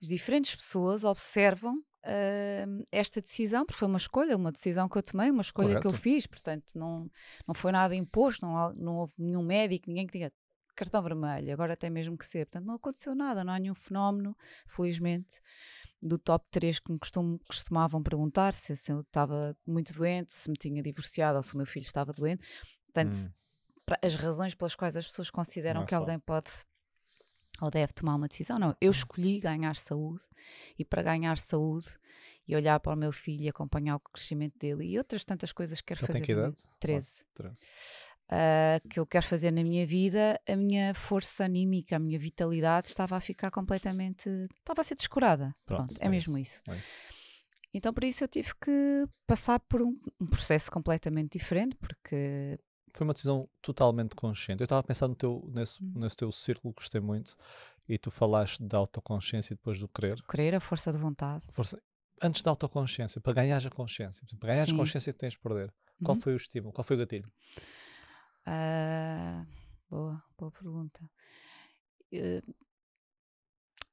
as diferentes pessoas observam uh, esta decisão, porque foi uma escolha, uma decisão que eu tomei, uma escolha Correto. que eu fiz, portanto, não, não foi nada imposto, não, não houve nenhum médico, ninguém que diga cartão vermelho, agora tem mesmo que ser. Portanto, não aconteceu nada, não há nenhum fenómeno, felizmente, do top 3 que me costum, costumavam perguntar se, se eu estava muito doente, se me tinha divorciado ou se o meu filho estava doente. Portanto, hum. as razões pelas quais as pessoas consideram não é que só. alguém pode ou deve tomar uma decisão. Não, eu hum. escolhi ganhar saúde e para ganhar saúde e olhar para o meu filho e acompanhar o crescimento dele e outras tantas coisas que quero fazer. Tem que idade? 13. Ah, 13. Uh, que eu quero fazer na minha vida, a minha força anímica, a minha vitalidade estava a ficar completamente. estava a ser descurada. Pronto, Pronto é, é, mesmo isso. isso. É isso. Então, por isso, eu tive que passar por um, um processo completamente diferente, porque foi uma decisão totalmente consciente. Eu estava a pensar no teu, nesse, hum. nesse teu círculo, gostei muito, e tu falaste da autoconsciência e depois do querer. Querer, a força de vontade. Força, antes da autoconsciência, para ganhar a consciência, para ganhar a consciência que tens de perder, hum. qual uhum. foi o estímulo, qual foi o gatilho? Uh, boa, boa pergunta. Uh,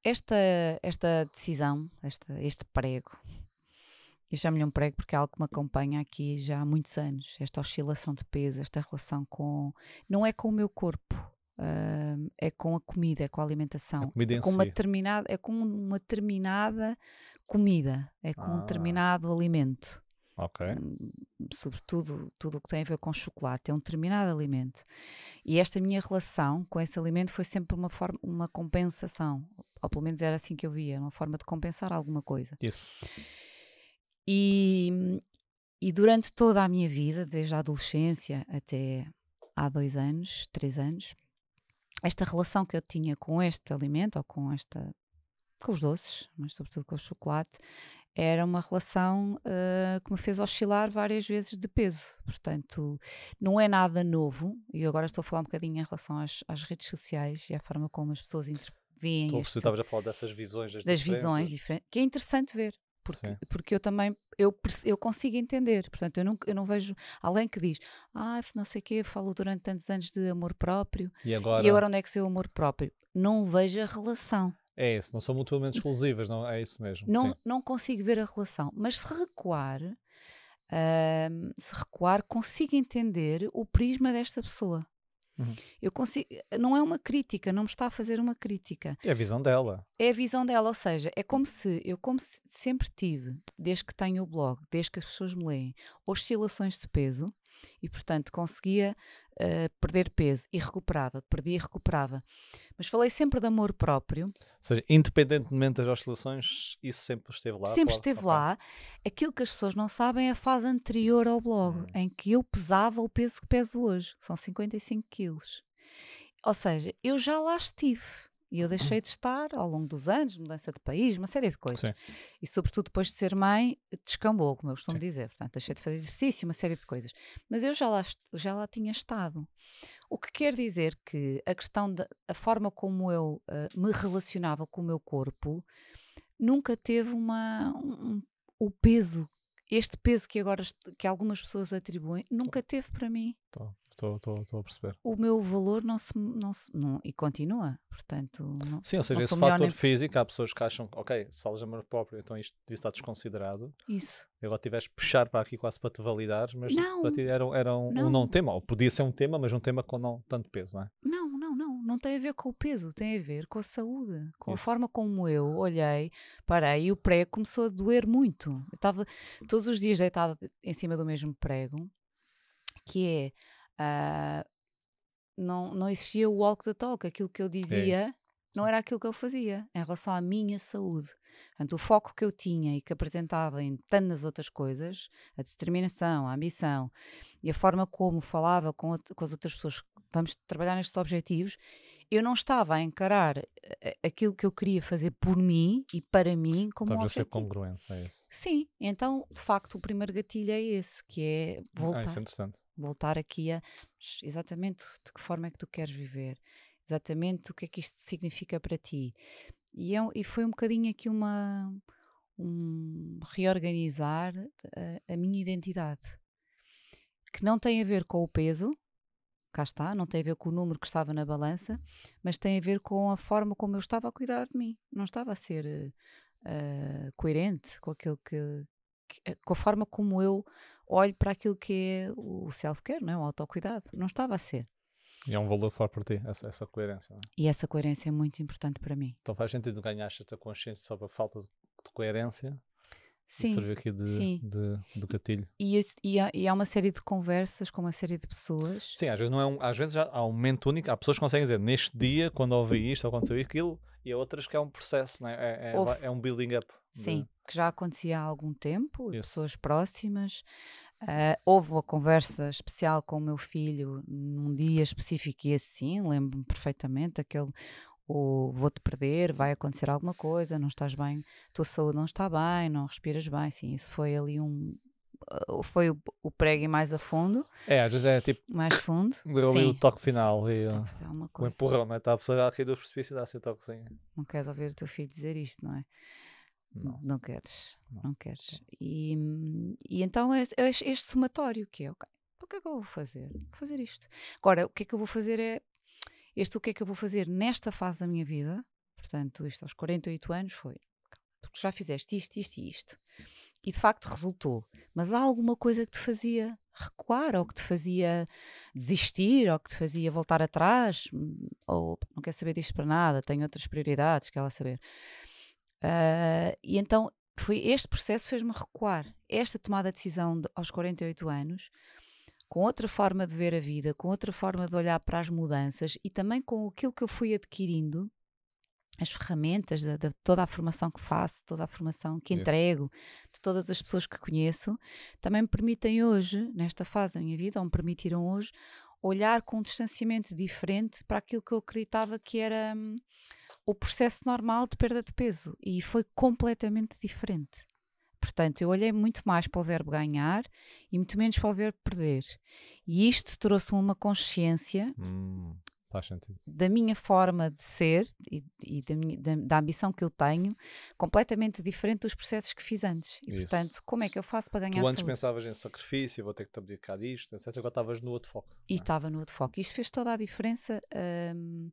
esta, esta decisão, este, este prego, é eu chamo-lhe um prego porque é algo que me acompanha aqui já há muitos anos. Esta oscilação de peso, esta relação com. Não é com o meu corpo, uh, é com a comida, é com a alimentação. A comida é com si. uma determinada, é com uma determinada comida, é com ah. um determinado alimento. Ok. Hum, sobretudo tudo o que tem a ver com chocolate, é um determinado alimento. E esta minha relação com esse alimento foi sempre uma forma, uma compensação, ou pelo menos era assim que eu via, uma forma de compensar alguma coisa. Isso. Yes. E, hum, e durante toda a minha vida, desde a adolescência até há dois anos, três anos, esta relação que eu tinha com este alimento ou com esta com os doces, mas sobretudo com o chocolate, era uma relação uh, que me fez oscilar várias vezes de peso. Portanto, não é nada novo, e agora estou a falar um bocadinho em relação às, às redes sociais e à forma como as pessoas interpretam. Veem estou a perceber, estavas a falar dessas visões das, das visões diferentes, que é interessante ver, porque, porque eu também eu, eu consigo entender. Portanto, eu não, eu não vejo alguém que diz ah, não sei o quê, falo durante tantos anos de amor próprio e agora, e agora onde é que se seu amor próprio? Não vejo a relação. É isso, não são mutuamente exclusivas, não, é isso mesmo. Não, não consigo ver a relação, mas se recuar, uh, se recuar, consigo entender o prisma desta pessoa. Uhum. Eu consigo, não é uma crítica, não me está a fazer uma crítica. É a visão dela. É a visão dela, ou seja, é como se eu como se sempre tive, desde que tenho o blog, desde que as pessoas me leem, oscilações de peso e, portanto, conseguia uh, perder peso e recuperava, perdia e recuperava. Mas falei sempre de amor próprio. Ou seja, independentemente das oscilações, isso sempre esteve lá? Sempre esteve lá. Aquilo que as pessoas não sabem é a fase anterior ao blog, hum. em que eu pesava o peso que peso hoje, que são 55 quilos. Ou seja, eu já lá estive. E eu deixei de estar ao longo dos anos, mudança de país, uma série de coisas. Sim. E sobretudo depois de ser mãe, descambou, como eu costumo Sim. dizer. Portanto, deixei de fazer exercício, uma série de coisas. Mas eu já lá, já lá tinha estado. O que quer dizer que a questão da forma como eu uh, me relacionava com o meu corpo nunca teve uma, um, o peso, este peso que agora que algumas pessoas atribuem, nunca teve para mim. Tá. Estou, a perceber. O meu valor não se. Não se não, e continua, portanto. Não, Sim, ou seja, esse fator nem... físico, há pessoas que acham, ok, solas amor próprio, então isto devia estar desconsiderado. Isso. eu tivesse tiveste puxar para aqui quase para te validares, mas não, para ti era, era um, não. um não tema, ou podia ser um tema, mas um tema com não tanto peso, não é? Não, não, não. Não tem a ver com o peso, tem a ver com a saúde, com Isso. a forma como eu olhei, parei e o prego começou a doer muito. Eu estava todos os dias deitada em cima do mesmo prego, que é Uh, não, não existia o walk the talk, aquilo que eu é dizia é não era aquilo que eu fazia em relação à minha saúde. Portanto, o foco que eu tinha e que apresentava em tantas outras coisas, a determinação, a ambição e a forma como falava com, com as outras pessoas, vamos trabalhar nestes objetivos, eu não estava a encarar eh, eh, aquilo que eu queria fazer por mim e para mim como Estamos um objetivo. a ser congruência é isso. Sim, então, de facto, o primeiro gatilho é esse, que é voltar. Ah, isso é interessante voltar aqui a exatamente de que forma é que tu queres viver, exatamente o que é que isto significa para ti. E, é e foi um bocadinho aqui uma um reorganizar a, eh, a minha identidade, que não tem a ver com o peso, cá está, não tem a ver com o número que estava na balança, mas tem a ver com a forma como eu estava a cuidar de mim. Não estava a ser uh, coerente com aquilo que, eh, com a forma como eu olho para aquilo que é o self-care, não é? o autocuidado. Não estava a ser. E é um valor forte para ti, essa, essa coerência. É? E essa coerência é muito importante para mim. Então faz sentido ganhar esta consciência sobre a falta de coerência Sim. Serviu aqui de, sim. de, de gatilho. E, isso, e, há, e, há, uma série de conversas com uma série de pessoas. Sim, às vezes, não é um, às vezes há um momento único. Há pessoas que conseguem dizer, neste dia, quando ouvi isto, ou aconteceu aquilo, e há outras que é um processo, né? é, é, é um building up. Sim, de... que já acontecia há algum tempo, Isso. pessoas próximas. Uh, houve uma conversa especial com o meu filho num dia específico e assim, lembro-me perfeitamente, aquele o vou-te perder, vai acontecer alguma coisa, não estás bem, tua saúde não está bem, não respiras bem, sim, isso foi ali um, foi o, o prego mais a fundo. É, às vezes é tipo. Mais fundo. (coughs) Deu ali o toque final sim, e uh, o empurrão, é? Está a pessoa a rir do precipício e dá-se o toquezinho. Não queres ouvir o teu filho dizer isto, não é? Não, não queres, não, não queres. E, e então é, é este somatório que é, ok, o que é que eu vou fazer? Vou fazer isto. Agora, o que é que eu vou fazer é, este o que é que eu vou fazer nesta fase da minha vida, portanto, isto aos 48 anos foi, porque já fizeste isto, isto e isto. E de facto resultou. Mas há alguma coisa que te fazia recuar, ou que te fazia desistir, ou que te fazia voltar atrás, ou não quer saber disto para nada, tenho outras prioridades, quer lá saber. Uh, e então foi este processo fez-me recuar. Esta tomada de decisão de, aos 48 anos, com outra forma de ver a vida, com outra forma de olhar para as mudanças e também com aquilo que eu fui adquirindo as ferramentas de, de, toda a formação que faço, toda a formação que entrego, de todas as pessoas que conheço, também me permitem hoje, nesta fase da minha vida, ou me permitiram hoje, olhar com um distanciamento diferente para aquilo que eu acreditava que era hum, o processo normal de perda de peso. E foi completamente diferente. Portanto, eu olhei muito mais para o verbo ganhar e muito menos para o verbo perder. E isto trouxe-me uma consciência hum. Faz sentido. Da minha forma de ser e, e da, minha, da, da, ambição que eu tenho, completamente diferente dos processos que fiz antes. E, Isso. portanto, como é que eu faço para ganhar tu antes saúde? pensavas em sacrifício, vou ter que te abdicar disto, etc. Agora estavas no outro foco. E é? estava é? no outro foco. Isto fez toda a diferença. Hum,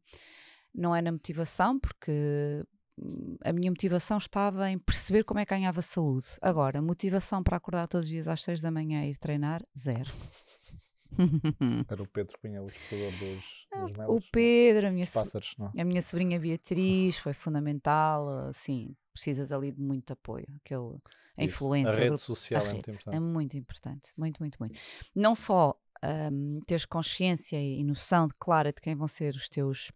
não é na motivação, porque hum, a minha motivação estava em perceber como é que ganhava saúde. Agora, motivação para acordar todos os dias às seis da manhã e ir treinar, zero. (laughs) Era o Pedro punha o estudador dos, ah, dos O é? Pedro, a minha, pássaros, é? a minha sobrinha Beatriz (laughs) foi fundamental, assim, precisas ali de muito apoio, aquele, a Isso. influência. A rede grupo, social a é muito é importante. É muito importante, muito, muito, muito. Não só um, teres consciência e noção de, clara de quem vão ser os teus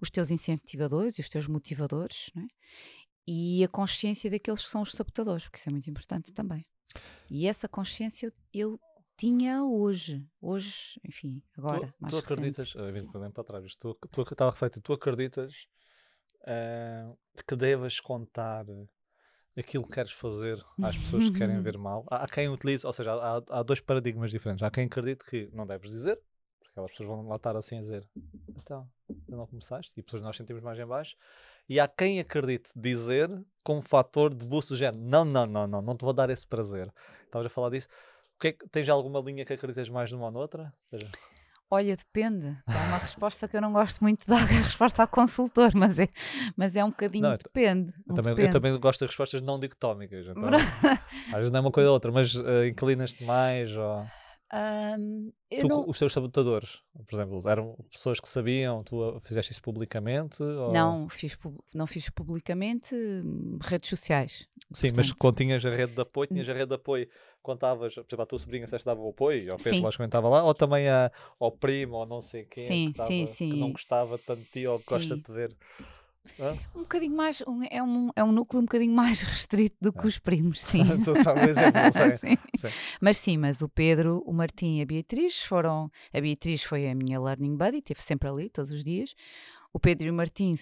os teus incentivadores e os teus motivadores, é? e a consciência daqueles que são os sabotadores, porque isso é muito importante também. E essa consciência eu, eu tinha hoje. Hoje, enfim, agora. Tu, tu acreditas, eh, evidentemente para trás, tu, tu, estava refletindo, tu acreditas uh, que devas contar aquilo que queres fazer às pessoas que querem ver (laughs) mal? Há, há quem utiliza, ou seja, há, há, dois paradigmas diferentes. Há quem acredite que não deves dizer, porque aquelas pessoas vão lá estar assim a dizer, então, não começaste, e pessoas nós sentimos mais em baixo. E há quem acredite dizer como fator de buço do género, não, não, não, não, não te vou dar esse prazer. Estavas a falar disso porque, é tens alguma linha que acredites mais numa ou noutra? Olha, depende. É uma resposta que eu não gosto muito de dar, a (laughs) resposta ao consultor, mas é, mas é um bocadinho não, depende, eu também, depende. Eu também gosto de respostas não dicotómicas. Então, (laughs) às vezes não é uma coisa ou outra, mas uh, inclinas-te mais ou... Um, tu, não... Os teus sabotadores, por exemplo, eram pessoas que sabiam, tu eh, fizeste isso publicamente? Ou... Não, fiz, não fiz publicamente hum, redes sociais. Sim, portanto... mas quando tinhas a rede de apoio, tinhas a rede de apoio contavas, por exemplo, à tua sobrinha se dava o apoio, ao Pedro, logicamente estava lá, ou também a, ao primo, ou não sei quem, é sim, que, sim, sim. que não gostava tanto de ti ou gosta de te ver. Um bocadinho mais, um, é, um, é um núcleo um bocadinho mais (laughs) restrito do que é. os primos, sim. (laughs) Então, exemplo, (laughs) sim. Sim. Mas sim, mas o Pedro, o Martim e a Beatriz foram. A Beatriz foi a minha learning buddy, esteve sempre ali todos os dias. O Pedro e o Martim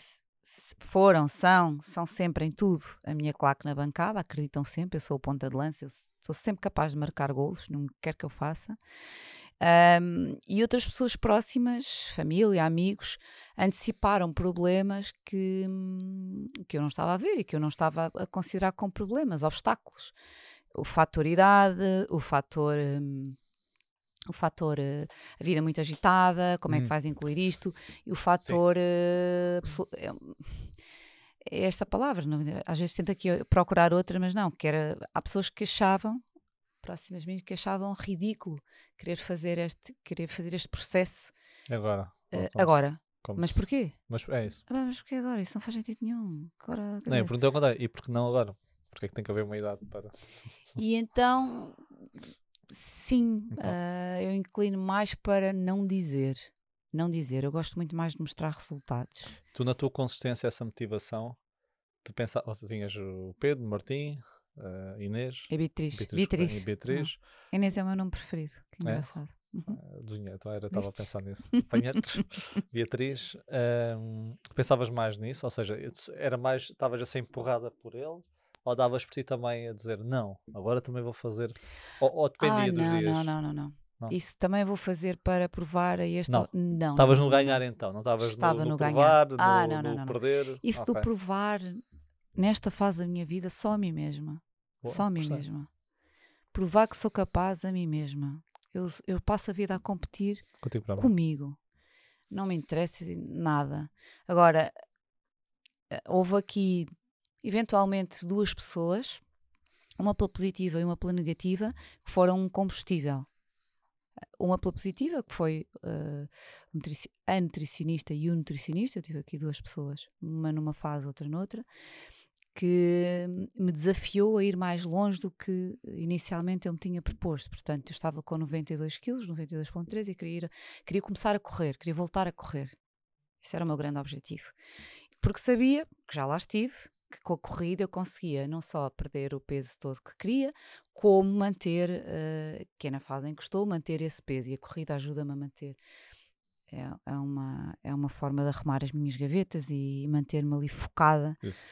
foram, são, são sempre em tudo a minha claque na bancada, acreditam sempre, eu sou o ponta de lança, eu sou sempre capaz de marcar golos, não quer que eu faça. Um, e outras pessoas próximas, família, amigos, anteciparam problemas que, que eu não estava a ver e que eu não estava a considerar como problemas, obstáculos. O fator idade, o fator. Um, o fator uh, a vida muito agitada, como hum. é que faz hum. incluir isto, e o fator. Uh, é, esta palavra, não, é? às vezes tento aqui eh, procurar outra, mas não, que era, há pessoas que achavam, próximas mim, que achavam ridículo querer fazer este, querer fazer este processo. Agora. Uh, agora. Como mas porquê? Mas é isso. Ah, mas porquê agora? Isso não faz sentido nenhum. Agora, não, eu perguntei ao contrário. E por que não agora? Porque é que tem que haver uma idade para. E então Sim, então. uh, eu inclino mais para não dizer. Não dizer, eu gosto muito mais de mostrar resultados. Tu, na tua consistência, essa motivação, tu pensa, ou tu tinhas o Pedro, o Martim, a ah, Inês. E Beatriz. Beatriz. Beatriz. Beatriz. Ah, Inês é o meu nome preferido, que é? engraçado. É? Uhum. então era, estava a pensar nisso. (laughs) Beatriz, um, pensavas mais nisso? Ou seja, era mais, estavas a ser empurrada por ele ou davas por ti também a dizer, não, agora também vou fazer. Ou, ou dependia ah, dos não, dias? Não, não, não, não. Não. Isso também vou fazer para provar a este. Não. Estavas no ganhar então, não estavas no, no, no provar, ganhar. Ah, no, não, não, não perder. Isso okay. do provar, nesta fase da minha vida, só a mim mesma. Boa, só a mim gostei. mesma. Provar que sou capaz a mim mesma. Eu, eu passo a vida a competir Contigo, comigo. Não me interessa nada. Agora, eh, houve aqui eventualmente duas pessoas, uma pela positiva e uma pela negativa, que foram um combustível. Uma pela positiva, que foi uh, a nutricionista e o um nutricionista, eu tive aqui duas pessoas, uma numa fase, outra noutra, que me desafiou a ir mais longe do que inicialmente eu me tinha proposto. Portanto, eu estava com 92 quilos, 92.3 e queria, ir, queria começar a correr, queria voltar a correr. Esse era o meu grande objetivo. Porque sabia, que já lá estive, que com a corrida eu conseguia não só perder o peso todo que queria, como manter, uh, que é na fase em que estou, manter esse peso. E a corrida ajuda-me a manter. É, é, uma, é uma forma de arrumar as minhas gavetas e manter-me ali focada Isso.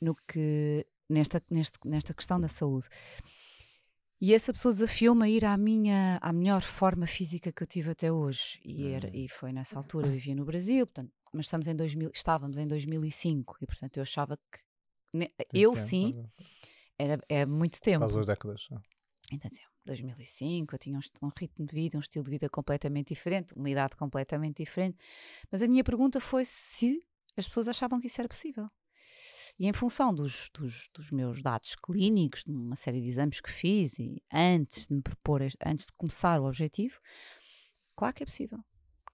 no que nesta, neste, nesta questão da saúde. E essa pessoa desafiou-me a ir à minha à melhor forma física que eu tive até hoje. E, era, hum. e foi nessa altura, eu vivia no Brasil, portanto, mas estamos em 2000, estávamos em 2005 e portanto eu achava que ne, né, eu tempo, sim era é muito tempo. Faz duas décadas. Então, assim, 2005, eu tinha um, um, ritmo de vida, um estilo de vida completamente diferente, uma idade completamente diferente. Mas a minha pergunta foi se as pessoas achavam que isso era possível. E em função dos, dos, dos meus dados clínicos, de uma série de exames que fiz, e antes de me propor, este, antes de começar o objetivo, claro que é possível.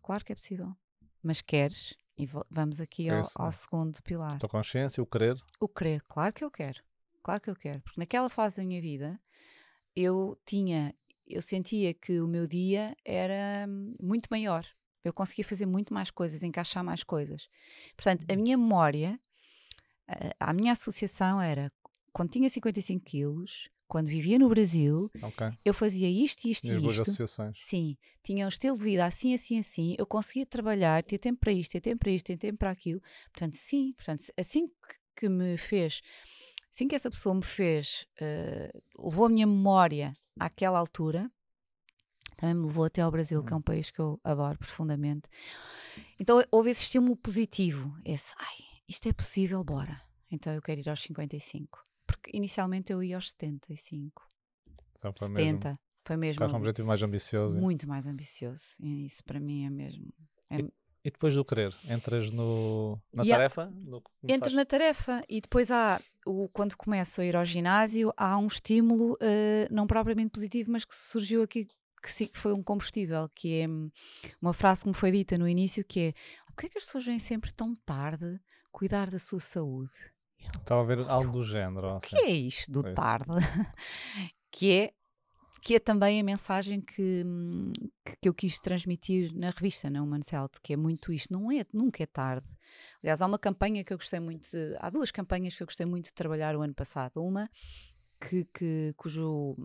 Claro que é possível. Mas queres, e vamos aqui é ao, ao, segundo pilar. A tua consciência, o querer? O querer, claro que eu quero. Claro que eu quero. Porque naquela fase da minha vida eu tinha, eu sentia que o meu dia era hum, muito maior. Eu conseguia fazer muito mais coisas, encaixar mais coisas. Portanto, a minha memória, a, a minha associação era quando tinha 55 quilos, quando vivia no Brasil, okay. eu fazia isto, isto e, e Duas Associações. Sim, tinha um estilo de vida assim, assim, assim. Eu conseguia trabalhar, ter tempo para isto, ter tempo para isto, ter tempo para aquilo. Portanto, sim, portanto, assim que me fez, assim que essa pessoa me fez, uh, levou a minha memória àquela altura, também me levou até ao Brasil, hum. que é um hum. país que eu adoro profundamente. Então houve esse estímulo positivo, esse, ai, isto é possível, bora. Então eu quero ir aos 55 porque inicialmente eu ia aos 75. Então foi 70. Mesmo, foi mesmo. Um, um objetivo mais ambicioso. É Muito mais ambicioso. E isso para mim é mesmo. É... E, e, depois do querer? Entras no, na e tarefa? No, entro na tarefa e depois há, o, quando começo a ir ao ginásio, há um estímulo, uh, não propriamente positivo, mas que surgiu aqui que sim que foi um combustível, que é hum, uma frase que me foi dita no início, que é porquê é que as pessoas vêm sempre tão tarde cuidar da sua saúde? Estava a ver algo do género. o que assim. é isto do é tarde? (laughs) que é que é também a mensagem que, que eu quis transmitir na revista, na Human Health, que é muito isto, não é, nunca é tarde. Aliás, há uma campanha que eu gostei muito, de, há duas campanhas que eu gostei muito de trabalhar o ano passado. Uma que, que, cujo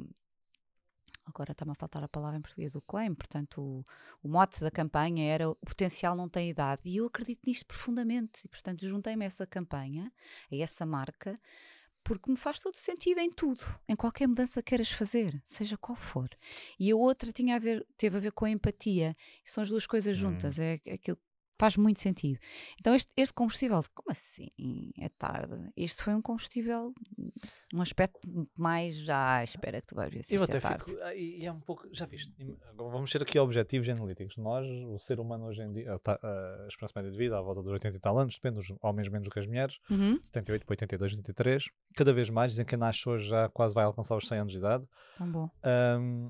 agora está-me a faltar a palavra em português, o claim, portanto, o, o, mote da campanha era o potencial não tem idade. E eu acredito nisto profundamente. E, portanto, juntei-me a essa campanha, a essa marca, porque me faz todo sentido em tudo, em qualquer mudança que queiras fazer, seja qual for. E a outra tinha a ver, teve a ver com a empatia. São as duas coisas hum. juntas. Hum. É aquilo faz muito sentido. Então, este, este combustível, como assim? É tarde. Este foi um combustível, um aspecto mais já ah, à espera que tu vais ver se Eu é tarde. fico, ah, e é um pouco, já viste, vamos ser aqui objetivos analíticos. Nós, o ser humano hoje em dia, ah, tá, a, esperança média de vida à volta dos 80 e tal anos, depende dos homens menos do que as mulheres, uhum. 78 para 82, 83, cada vez mais, dizem que nasce hoje já quase vai alcançar os 100 anos de idade. Tão bom. Um,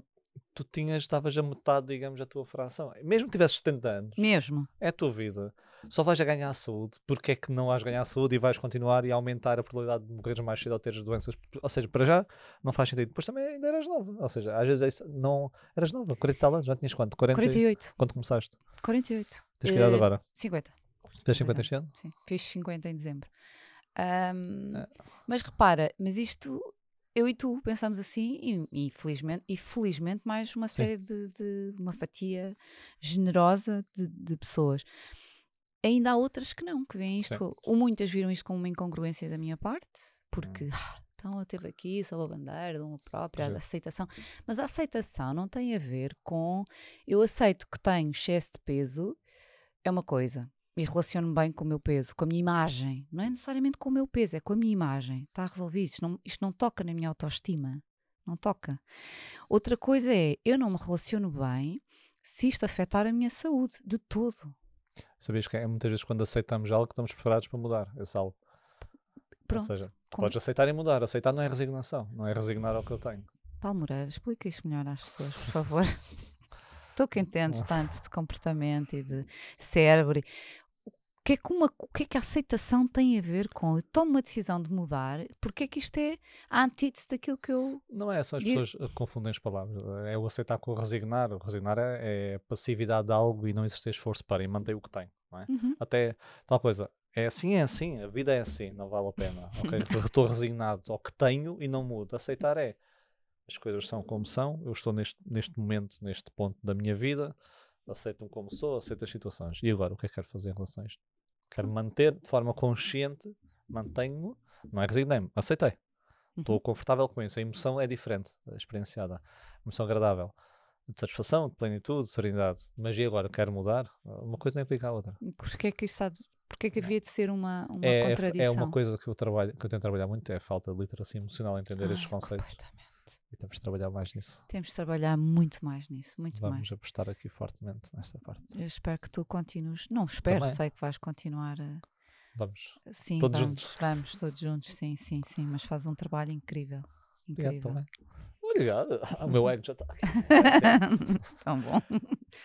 tu tinhas, estavas a metade, digamos, da tua fração. Mesmo que tivesses 70 anos. Mesmo. É a tua vida. Só vais a ganhar a saúde. Porque é que não vais ganhar a saúde e vais continuar e aumentar a probabilidade de morreres mais cedo ou teres doenças? Ou seja, para já não faz sentido. Depois também ainda eras nova. Ou seja, às vezes é não... Eras nova, 40 tal anos, já tinhas quanto? 40, 48. Quando começaste? 48. Tens que idade eh, agora? 50. Tens 50 este ano? Sim, fiz 50 em dezembro. Um, é. Mas repara, mas isto eu e tu pensamos assim, e, e, felizmente, e felizmente mais uma série de, de, uma fatia generosa de, de, pessoas. Ainda há outras que não, que veem isto, Sim. ou muitas viram isto como uma incongruência da minha parte, hum. porque ah, então eu teve aqui sou a bandeira de uma própria Sim. aceitação. Mas a aceitação não tem a ver com eu aceito que tenho excesso de peso, é uma coisa me relaciono bem com o meu peso, com a minha imagem. Não é necessariamente com o meu peso, é com a minha imagem. Está resolvido. Isto não, isto não toca na minha autoestima. Não toca. Outra coisa é, eu não me relaciono bem se isto afetar a minha saúde, de todo. Sabes que é muitas vezes quando aceitamos algo que estamos preparados para mudar esse é algo. Pronto. Ou seja, tu podes aceitar e mudar. Aceitar não é resignação, não é resignar ao que eu tenho. Paulo Moreira, explica isto melhor às pessoas, por favor. (laughs) tu que entendes tanto de comportamento e de cérebro que é que uma, o que é que a aceitação tem a ver com eu tomo uma decisão de mudar, porque é que isto é a antítese daquilo que eu. Não é, só as pessoas eu... Eh, confundem as palavras. Eh, é o aceitar com o resignar. O resignar é, é passividade de algo e não exercer esforço para e manter o que tem. É? Uhum. Até tal coisa. É assim, é assim, a vida é assim, não vale a pena. Okay? (laughs) Estou resignado ao que tenho e não mudo. Aceitar é as coisas são como são, eu estou neste, neste momento, neste ponto da minha vida aceito-me como sou, aceito as situações. E agora, o que é que quero fazer em relação a isto? Quero manter de forma consciente, mantenho-me, não é resignei-me, aceitei. Estou uhum. confortável com isso. A emoção é diferente, experienciada. Emoção agradável. De satisfação, de plenitude, de serenidade. Mas e agora? Quero mudar? Uma coisa não implica a outra. Porquê é que isso é que havia de ser uma, uma é, é contradição? É uma coisa que eu, trabalho, que eu tenho trabalhado muito, é a falta de literacia emocional, entender Ai, estes ah, conceitos. Completamente e temos de trabalhar mais nisso. Temos de trabalhar muito mais nisso, muito Vamos mais. Vamos apostar aqui fortemente nesta parte. Eu espero que tu continues. Não espero, Também. sei que vais continuar a. Vamos. Sim, todos vamos, juntos. Vamos, todos juntos, sim, sim, sim. Mas faz um trabalho incrível. É incrível. Obrigado também. Obrigado. Ah, o meu ano já está É, (laughs) Tão bom.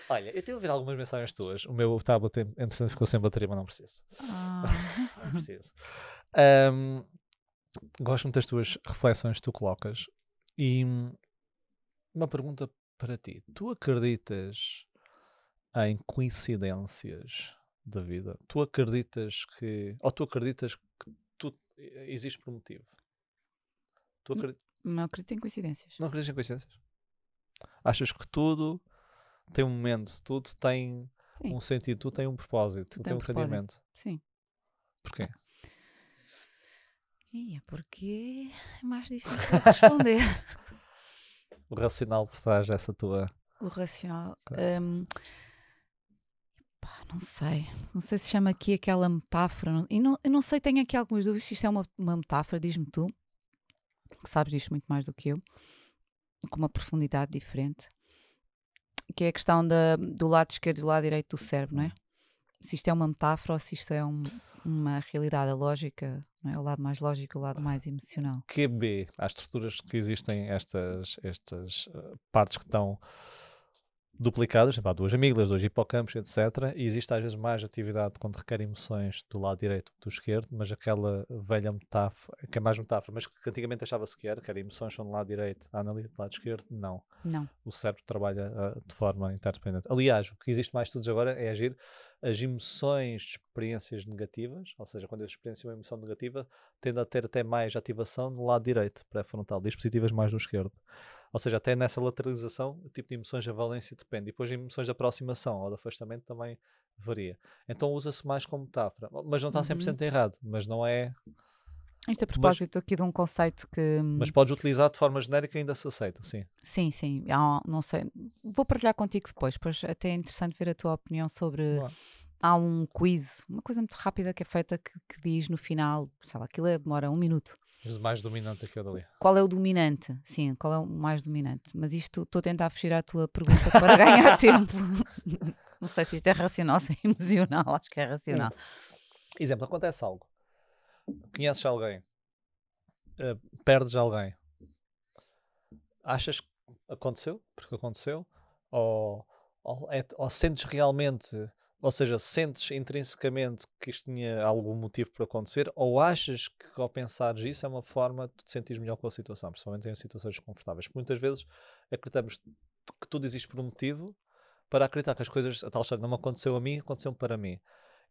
Olha, eu tenho ouvido algumas mensagens tuas. O meu tablet, tá entretanto, ficou sem bateria, mas não preciso. Ah. (laughs) não preciso. Um, gosto muito das tuas reflexões que tu colocas e uma pergunta para ti: tu acreditas em coincidências da vida? Tu acreditas que. Ou tu acreditas que tu eh, existe por um motivo? Tu não, hum, não acredito em coincidências. Não acreditas em coincidências? Achas que tudo tem um momento, tudo tem Sim. um sentido, tudo tem um propósito, tudo, tem um, um propósito. Sim. Porquê? porque é mais difícil responder. (laughs) o racional por trás dessa tua. O racional. Um, pá, não sei. Não sei se chama aqui aquela metáfora. E não, eu não sei, tenho aqui algumas dúvidas se isto é uma, uma metáfora, diz-me tu, que sabes disto muito mais do que eu, com uma profundidade diferente. Que é a questão da, do lado esquerdo e do lado direito do cérebro, não é? Uhum. Se isto é uma metáfora ou se isto é um, uma realidade, a lógica não é? O lado mais lógico, o lado mais emocional. QB, há estruturas que existem estas, estas eh, partes que estão duplicadas, tipo, há duas amígdalas, dois hipocampos, etc. E existe às vezes mais atividade quando requer emoções do lado direito que do esquerdo, mas aquela velha metáfora, que é mais metáfora, mas que antigamente achava-se que era, que era emoções são do lado direito, a analisa do lado esquerdo, não. Não. O cérebro trabalha uh, de forma interdependente. Aliás, o que existe mais estudos agora é agir as emoções de experiências negativas, ou seja, quando eu experiencio uma emoção negativa, tendo a ter até mais ativação no lado direito pré-frontal, dispositivas mais do esquerdo. Ou seja, até nessa lateralização, o tipo de emoções de valência depende. E depois, emoções de aproximação ou de afastamento também varia. Então, usa-se mais como metáfora. Mas não está 100% uhum. errado, mas não é. Isto é a propósito mas, aqui de um conceito que. Hum, mas podes utilizar de forma genérica e ainda se aceita, sim. Sim, sim. Ah, não sei. Vou partilhar contigo depois, pois até é interessante ver a tua opinião sobre. Há um quiz, uma coisa muito rápida que é feita que, que diz no final, sei lá, aquilo é, demora um minuto. Mas mais dominante aqui é ou dali. Qual é o dominante? Sim, qual é o mais dominante? Mas isto estou a tentar fugir à tua pergunta para (laughs) ganhar tempo. (laughs) Não sei se isto é racional ou é emocional, acho que é racional. Hum. Exemplo, acontece algo. Conheces alguém, uh, perdes alguém. Achas que aconteceu? Porque aconteceu? Ou, ou, é, ou sentes realmente ou seja, sentes intrinsecamente que isto tinha algum motivo para acontecer ou achas que ao pensares isso é uma forma de te sentir melhor com a situação, principalmente em situações desconfortáveis? Porque muitas vezes acreditamos que tudo existe por um motivo para acreditar que as coisas, a tal história, não me aconteceu a mim, aconteceu para mim.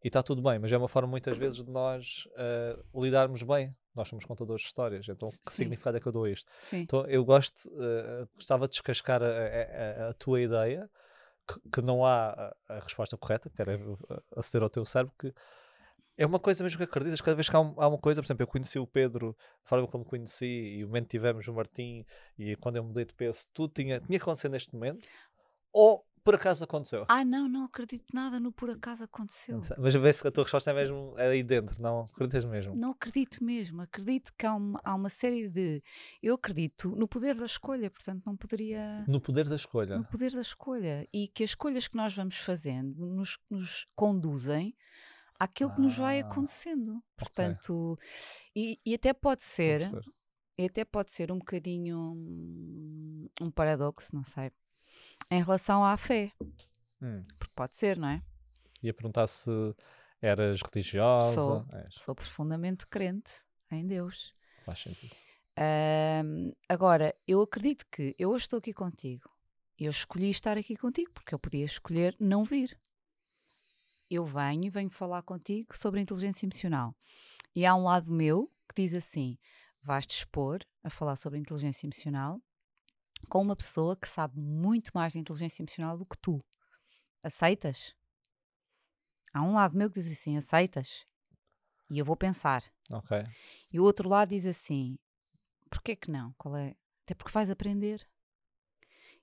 E está tudo bem, mas é uma forma muitas vezes de nós uh, lidarmos bem. Nós somos contadores de histórias, então Sim. que significado é que eu dou isto? Sim. Então eu gosto, uh, gostava de descascar a, a, a tua ideia que, não há a, a, resposta correta, que era aceder ao teu cérebro, que é uma coisa mesmo que acreditas, cada vez que há, um, há uma coisa, por exemplo, eu conheci o Pedro, a forma como conheci, e o momento que tivemos o Martim, e quando eu mudei de peso, tudo tinha, tinha que acontecer neste momento, ou por acaso aconteceu. Ah, não, não acredito nada no por acaso aconteceu. Mas ver se a tua resposta é mesmo é aí dentro, não acreditas mesmo? Não acredito mesmo. Acredito que há uma, há uma série de. Eu acredito no poder da escolha, portanto, não poderia. No poder da escolha. No poder da escolha. E que as escolhas que nós vamos fazendo nos, nos conduzem àquilo ah, que nos vai ah, acontecendo. Portanto, okay. e, e até pode ser. E até pode ser um bocadinho um, um paradoxo, não sei, em relação à fé. Hum. Porque pode ser, não é? Ia perguntar se eras religiosa. Sou, és. sou profundamente crente em Deus. Faz sentido. Um, agora, eu acredito que eu hoje estou aqui contigo. Eu escolhi estar aqui contigo porque eu podia escolher não vir. Eu venho e venho falar contigo sobre inteligência emocional. E há um lado meu que diz assim: vais-te expor a falar sobre inteligência emocional com uma pessoa que sabe muito mais de inteligência emocional do que tu. Aceitas? Há um lado meu que diz assim: aceitas? E eu vou pensar. Ok. E o outro lado diz assim: porquê que não? Qual é? Até porque vais aprender.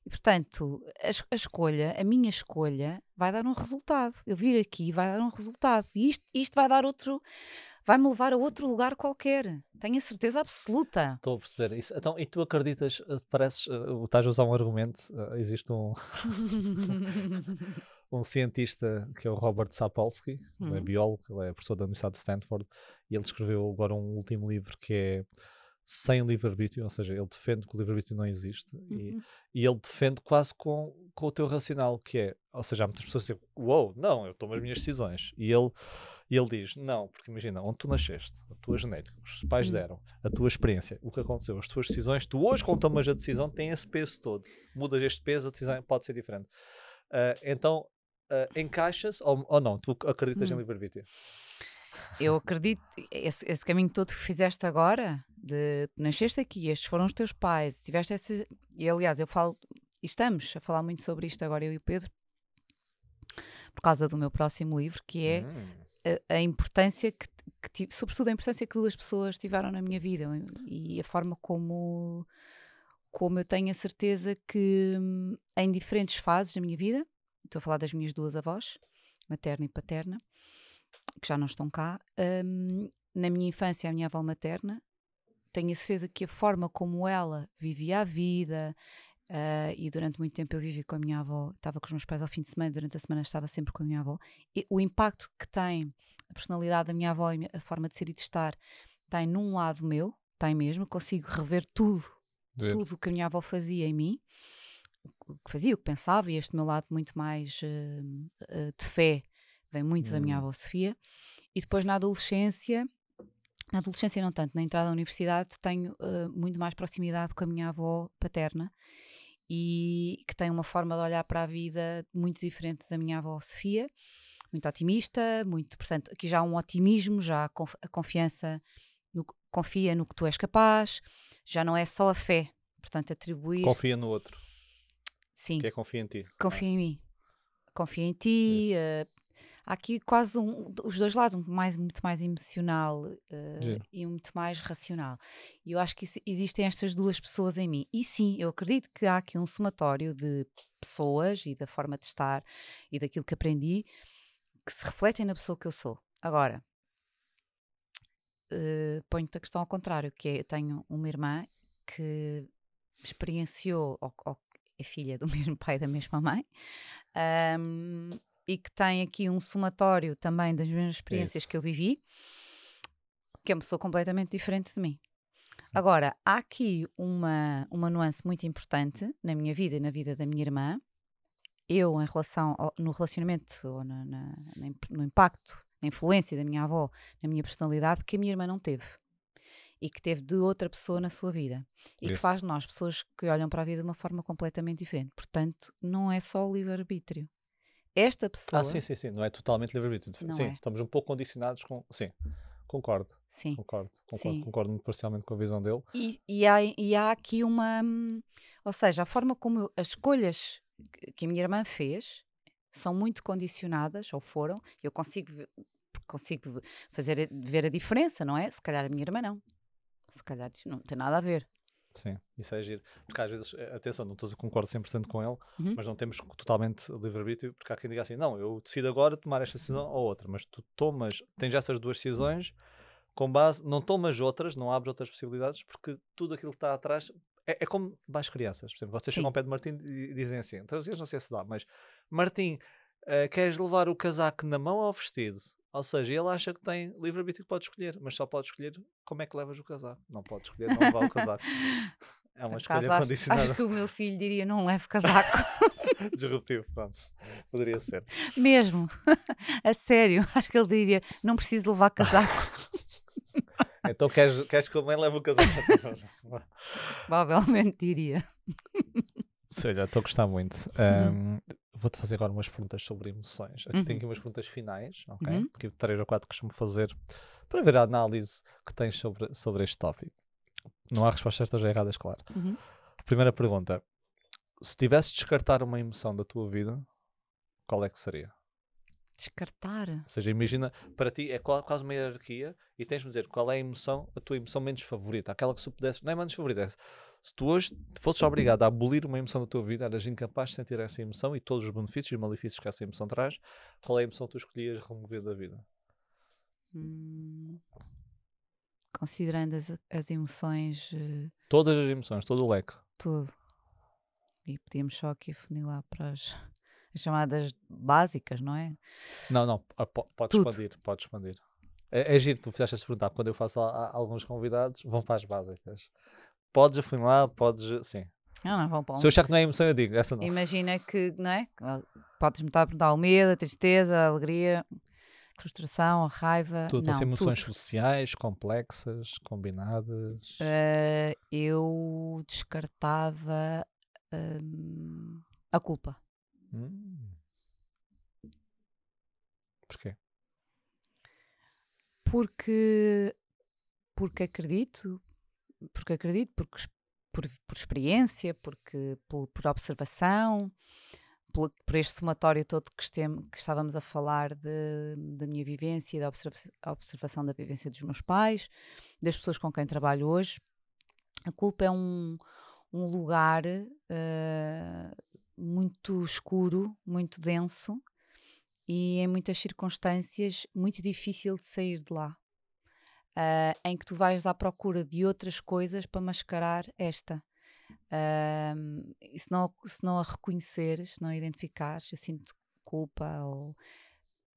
E portanto, a, a, escolha, a minha escolha, vai dar um resultado. Eu vir aqui vai dar um resultado. E isto, isto vai dar outro, vai-me levar a outro lugar qualquer. Tenho a certeza absoluta. Estou a perceber. Isso, então, e tu acreditas, eh, pareces, eh, estás a usar um argumento, eh, existe um, (laughs) (laughs) um cientista que é o Robert Sapolsky, hum. ele é uhum. biólogo, ele é professor da Universidade de Stanford, e ele escreveu agora um último livro que é sem livre-arbítrio, ou seja, ele defende que o livre-arbítrio não existe uhum. e, e, ele defende quase com, com o teu racional, que é, ou seja, há muitas pessoas que dizem, uou, wow, não, eu tomo as minhas decisões. E ele, e ele diz: Não, porque imagina, onde tu nasceste, a tua genética, os pais hum. deram, a tua experiência, o que aconteceu, as tuas decisões, tu hoje, quando tomas a decisão, tem esse peso todo. Mudas este peso, a decisão pode ser diferente. Uh, então, uh, encaixas ou, ou, não? Tu acreditas hum. em livre-arbítrio? Eu acredito, esse, esse, caminho todo que fizeste agora, de nasceste aqui, estes foram os teus pais, tiveste essa. E aliás, eu falo, estamos a falar muito sobre isto agora, eu e o Pedro, por causa do meu próximo livro, que é hum a, a importância que, que tive, sobretudo a importância que duas pessoas tiveram na minha vida e a forma como, como eu tenho a certeza que hum, em diferentes fases da minha vida, estou a falar das minhas duas avós, materna e paterna, que já não estão cá, um, na minha infância, a minha avó materna, tenho a certeza que a forma como ela vivia a vida Uh, e durante muito tempo eu vivi com a minha avó, estava com os meus pais ao fim de semana, durante a semana estava sempre com a minha avó. E o impacto que tem a personalidade da minha avó e a forma de ser e de estar tem num lado meu, tem mesmo, consigo rever tudo, Sim. tudo o que a minha avó fazia em mim, o que fazia, o que pensava, e este meu lado muito mais uh, uh, de fé vem muito hum. da minha hum. avó Sofia. E depois na adolescência, na adolescência não tanto, na entrada à universidade tenho muito mais proximidade com a minha avó paterna e que tem uma forma de olhar para a vida muito diferente da minha avó Sofia, muito otimista, muito, portanto, aqui já há um otimismo, já a confiança, no, confia no que tu és capaz, já não é só a fé, portanto, atribuir. Confia no outro. Sim. Que é confia em ti. É? Confia em mim. Confia em ti, uh, há aqui quase um, os dois lados, um mais, muito mais emocional uh, e um muito mais racional. E eu acho que isso, existem estas duas pessoas em mim. E sim, eu acredito que há aqui um somatório de pessoas e da forma de estar e daquilo que aprendi que se refletem na pessoa que eu sou. Agora, uh, ponho-te a questão ao contrário, que é, eu tenho uma irmã que experienciou, ou, ou é filha do (laughs) mesmo pai e da mesma mãe, um, e que tem aqui um somatório também das minhas experiências Isso. que eu vivi, que é uma pessoa completamente diferente de mim. Sim. Agora, há aqui uma, uma nuance muito importante na minha vida e na vida da minha irmã. Eu, em relação ao, no relacionamento, ou na, na, no impacto, na influência da minha avó na minha personalidade, que a minha irmã não teve. E que teve de outra pessoa na sua vida. E Isso. que faz de nós pessoas que olham para a vida de uma forma completamente diferente. Portanto, não é só o livre-arbítrio esta ah, pessoa. Ah, sim, sim, sim. Não é totalmente livre-arbítrio. Sim, é. estamos um pouco condicionados com. Sim, concordo. Sim. Concordo, concordo, concordo muito parcialmente com a visão dele. E, e, há, e há aqui uma. Ou seja, a forma como eu, as escolhas que a minha irmã fez são muito condicionadas, ou foram, eu consigo ver, consigo fazer ver a diferença, não é? Se calhar a minha irmã não. Se calhar não tem nada a ver. Sim, isso é giro. Porque às vezes, eh, atenção, não estou a concordar 100% com ele, uhum. mas não temos totalmente livre-arbítrio, porque há quem diga assim: não, eu decido agora tomar esta decisão ou outra, mas tu tomas, tens essas duas decisões com base, não tomas outras, não abres outras possibilidades, porque tudo aquilo que está atrás é, é como mais crianças. Por exemplo, vocês Sim. chegam ao pé de Martim e dizem assim: então, não sei se dá, mas Martim, uh, queres levar o casaco na mão ou vestido? Ou seja, ele acha que tem livre-arbítrio que pode escolher, mas só pode escolher como é que levas o casaco. Não pode escolher não levar o casaco. (laughs) É uma escolha acho, condicionada. Acho que o meu filho diria: não leve casaco. (laughs) Disruptivo, pronto. Poderia ser. (laughs) Mesmo. A sério. Acho que ele diria: não preciso levar casaco. então queres, queres que a mãe leve o casaco? Provavelmente diria. Sei lá, estou a gostar muito. Um, uhum. Vou-te fazer agora umas perguntas sobre emoções. Aqui uhum. tenho aqui umas perguntas finais, ok? Uhum. Que tipo, três ou quatro costumo fazer para ver a análise que tens sobre, sobre este tópico. Não há respostas certas ou erradas, claro. Uhum. Primeira pergunta: se tivesse de descartar uma emoção da tua vida, qual é que seria? Descartar. Ou seja, imagina, para ti é quase uma hierarquia e tens de dizer qual é a emoção, a tua emoção menos favorita, aquela que se pudesse, não é menos favorita, é, se tu hoje fosses obrigado a abolir uma emoção da tua vida, eras incapaz de sentir essa emoção e todos os benefícios e malefícios que essa emoção traz, qual é a emoção que tu escolhias remover da vida? Hum, considerando as, as emoções. Eh, Todas as emoções, todo o leque. Tudo. E podíamos só aqui afunilar para as as chamadas básicas, não é? Não, não, ah, pode expandir, pode expandir. É, é giro, tu fizeste essa pergunta. Quando eu faço a, a alguns convidados, vão para as básicas. Podes afinar, podes. Sim. Não, ah, não, vão para Se eu achar que não é emoção, eu digo, essa não. Imagina que, não é? Ah, Podes-me estar a perguntar o medo, a tristeza, a alegria, a frustração, a raiva. Tudo, não, emoções tudo. sociais, complexas, combinadas. Uh, eu descartava uh, a culpa. Hum. Porquê? Porque, porque acredito, porque acredito, porque por, por experiência, porque por, por observação, por, por, este somatório todo que, estemos, que estávamos a falar de, da minha vivência e da observa observação da vivência dos meus pais, das pessoas com quem trabalho hoje. A culpa é um, um lugar uh, muito escuro, muito denso e em muitas circunstâncias muito difícil de sair de lá. Uh, em que tu vais à procura de outras coisas para mascarar esta. Uh, e se não, se não a reconheceres, se não a identificares, eu sinto culpa ou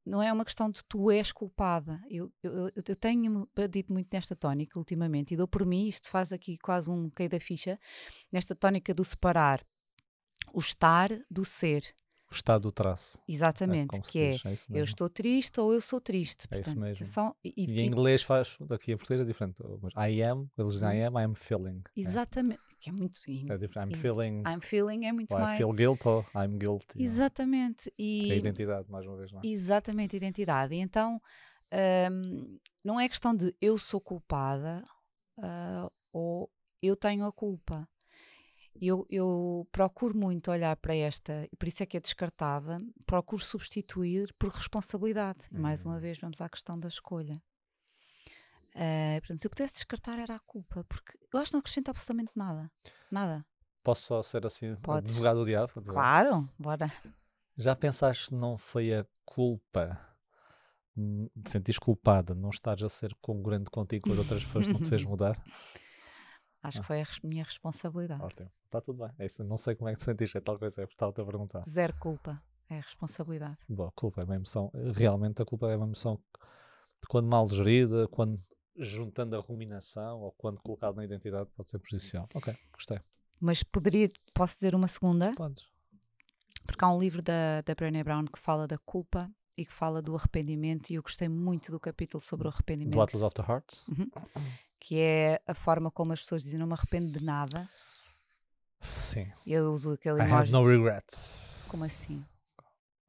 não é uma questão de tu és culpada. Eu, eu, eu tenho dito muito nesta tónica ultimamente e dou por mim, isto faz aqui quase um cair da ficha, nesta tónica do separar o estar do ser. O estado do traço. É Exatamente, é, que é, é eu estou triste ou eu sou triste. É portanto, isso mesmo. Atenção, e, e, em inglês faz, daqui a português é diferente. Mas I am, eles dizem I hum. am, I am feeling. Né? Exatamente, é. que é muito... É diferente, I'm is, feeling. I'm feeling é muito mais... I feel guilt ou I'm guilty. Né? Exatamente. E, é a identidade, mais uma vez, não é? Exatamente, identidade. E então, hum, não é questão de eu sou culpada uh, ou eu tenho a culpa eu, eu procuro muito olhar para esta, e por isso é que é descartável, procuro substituir por responsabilidade. Uhum. Mais uma uhum. vez, vamos à questão da escolha. Uh, portanto, se eu pudesse descartar, era a culpa, porque eu acho que não acrescenta absolutamente nada. Nada. Posso só ser assim, advogado do diabo? Claro, bora. Já pensaste não foi a culpa? Te hum, sentir culpada, não estares a ser congruente contigo com as outras pessoas que não te fez (laughs) mudar? Acho ah. que foi a minha responsabilidade. Ótimo. Está tudo bem. É isso, não sei como é que te sentiste, é tal é te perguntar. Zero culpa. É responsabilidade. Boa, culpa é uma emoção. Realmente a culpa é uma emoção de quando mal gerida, quando juntando a ruminação ou quando colocado na identidade pode ser prejudicial. Ok, gostei. Mas poderia, posso dizer uma segunda? Podes. Porque há um livro da, da Brené Brown que fala da culpa e que fala do arrependimento e eu gostei muito do capítulo sobre o arrependimento. Battles of the Heart? Uhum que é a forma como as pessoas dizem não me arrependo de nada. Sim. Eu uso aquele I emoji. have no regrets. Como assim?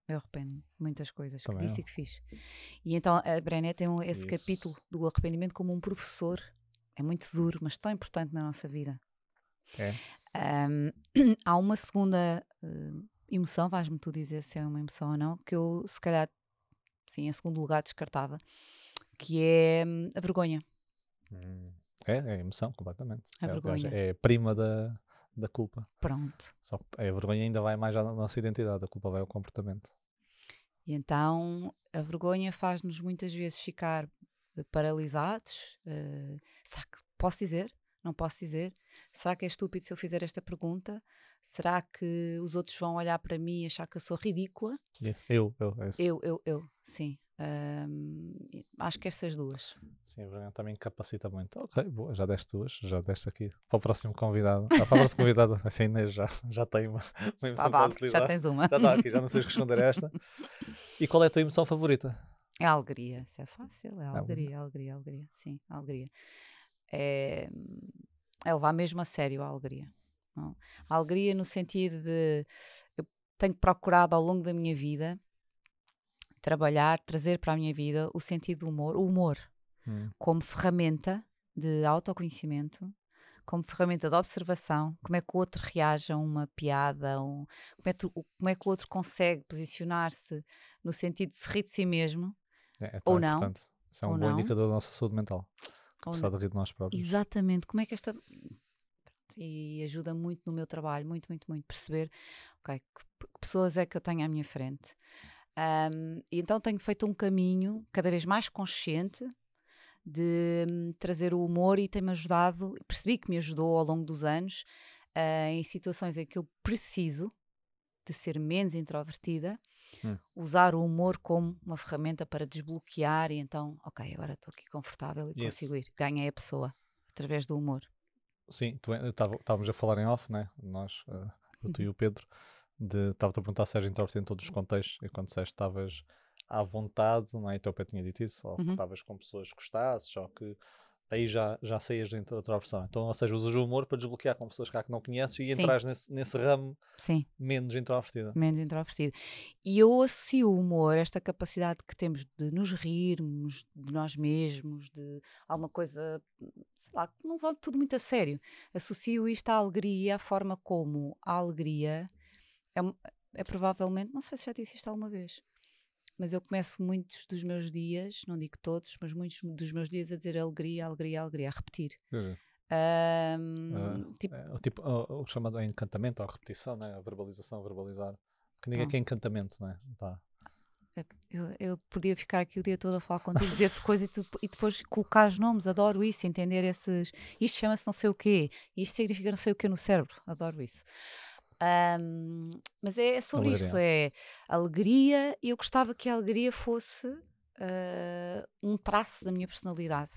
Eu arrependo muitas coisas Também que disse eu. e que fiz. E então a Brené tem um, esse Isso. capítulo do arrependimento como um professor. É muito duro, mas tão importante na nossa vida. É. Um, (clears throat) há uma segunda uh, emoção, vais-me tu dizer se é uma emoção ou não, que eu se calhar, sim, em segundo lugar descartava, que é hum, a vergonha. É, é emoção, completamente. A é, é vergonha. É prima da, da culpa. Pronto. Só a vergonha ainda vai mais à nossa identidade, a culpa vai ao comportamento. E então a vergonha faz-nos muitas vezes ficar eh, paralisados. Uh, será que posso dizer? Não posso dizer? Será que é estúpido se eu fizer esta pergunta? Será que os outros vão olhar para mim e achar que eu sou ridícula? Yes. Eu, eu, yes. É eu, eu, eu, sim. Um, acho que estas duas. Sim, Bruno também capacita muito. Ok, boa, já deste duas, já deste aqui. Para o próximo convidado. Ah, para próximo convidado assim, (laughs) Inês já, já tem uma, uma emoção ah, para Já tens uma. Já está aqui, já não sei responder esta. E qual é a tua emoção favorita? É a alegria, isso é fácil. É a é alegria, é a alegria, a alegria. Sim, a alegria. É, é levar mesmo a sério a alegria. Não? A alegria no sentido de eu tenho procurado ao longo da minha vida trabalhar, trazer para a minha vida o sentido do humor, o humor, hum. como ferramenta de autoconhecimento, como ferramenta de observação, como é que o outro reage a uma piada, um, como, é tu, como é que o outro consegue posicionar-se no sentido de se rir de si mesmo, é, é ou não. Importante. Isso é um bom não. indicador da nossa saúde mental. Começar a rir de nós próprios. Exatamente. Como é que esta. E ajuda muito no meu trabalho, muito, muito, muito. Perceber okay, que pessoas é que eu tenho à minha frente. Um, e então tenho feito um caminho cada vez mais consciente de um, trazer o humor e tem-me ajudado, percebi que me ajudou ao longo dos anos uh, em situações em que eu preciso de ser menos introvertida, hum. usar o humor como uma ferramenta para desbloquear e então, ok, agora estou aqui confortável e yes. consigo ir. Ganhei a pessoa através do humor. Sim, estávamos a falar em off, né? Nós, uh, ah, eu, tu uhum. e o Pedro de. Estava-te a perguntar se és introvertido em todos os contextos, e quando disseste estavas à vontade, não é? Então eu tinha dito isso, ou uhum. que estavas com pessoas que gostasses, ou que aí já, já saías da introversão. Então, ou seja, usas o humor para desbloquear com pessoas há que não conheces e Sim. entras nesse, nesse ramo Sim. menos introvertido. Menos introvertido. E eu associo o humor, esta capacidade que temos de nos rirmos de nós mesmos, de alguma coisa, sei lá, que não levamos tudo muito a sério. Associo isto à alegria, à forma como a alegria é, é provavelmente, não sei se já disse isto alguma vez, mas eu começo muitos dos meus dias, não digo todos, mas muitos dos meus dias a dizer alegria, alegria, alegria, a repetir. Uhum. Um, uh, tipo, é, o, tipo, o, o é chamado encantamento, a repetição, né? a verbalização, a verbalizar. Que ninguém ah. que né? tá. é encantamento, não é? Tá. Eu, eu, podia ficar aqui o dia todo a falar contigo, dizer-te (laughs) coisas e, e depois colocar os nomes, adoro isso, entender esses. Isto chama-se não sei o quê, isto significa não sei o quê no cérebro, adoro isso. Um, mas é, é sobre alegria. isto: é alegria, e eu gostava que a alegria fosse uh, um traço da minha personalidade.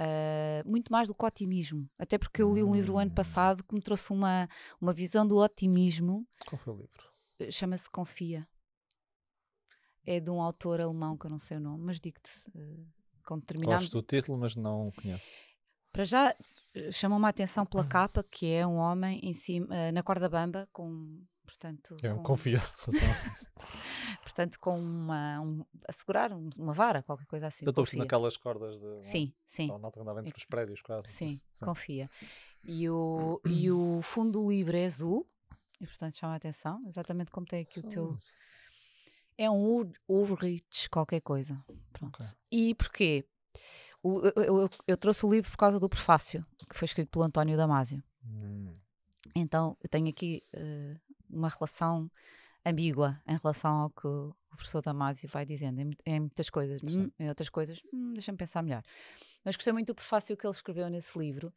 Uh, muito mais do que o otimismo. Até porque eu li um livro o ano hum. passado que me trouxe uma, uma visão do otimismo. Qual foi o livro? Eh, chama-se Confia. É de um autor alemão que eu não sei o nome, mas digo-te. Uh, eh, quando terminar Gosto do título, mas não conheço. Para já eh, chamou-me a atenção pela capa, que é um homem em cima, eh, na corda bamba, com portanto é um com... (laughs) portanto com uma um, assegurar uma vara qualquer coisa assim eu estou naquelas cordas de é? sim sim não, não andar entre os é prédios quase sim, sim, confia e o e o fundo do livro é azul e portanto chama a atenção exatamente como tem aqui o teu isso. é um Ulrich qualquer coisa pronto okay. e porquê eu, eu, eu, trouxe o livro por causa do prefácio, que foi escrito pelo António Damasio. Hum. Então, eu tenho aqui uh, uma relação ambígua em relação ao que o professor Damasio vai dizendo, em, em muitas coisas, hum, em outras coisas, hum, deixa-me pensar melhor. Mas gostei muito do prefácio que ele escreveu nesse livro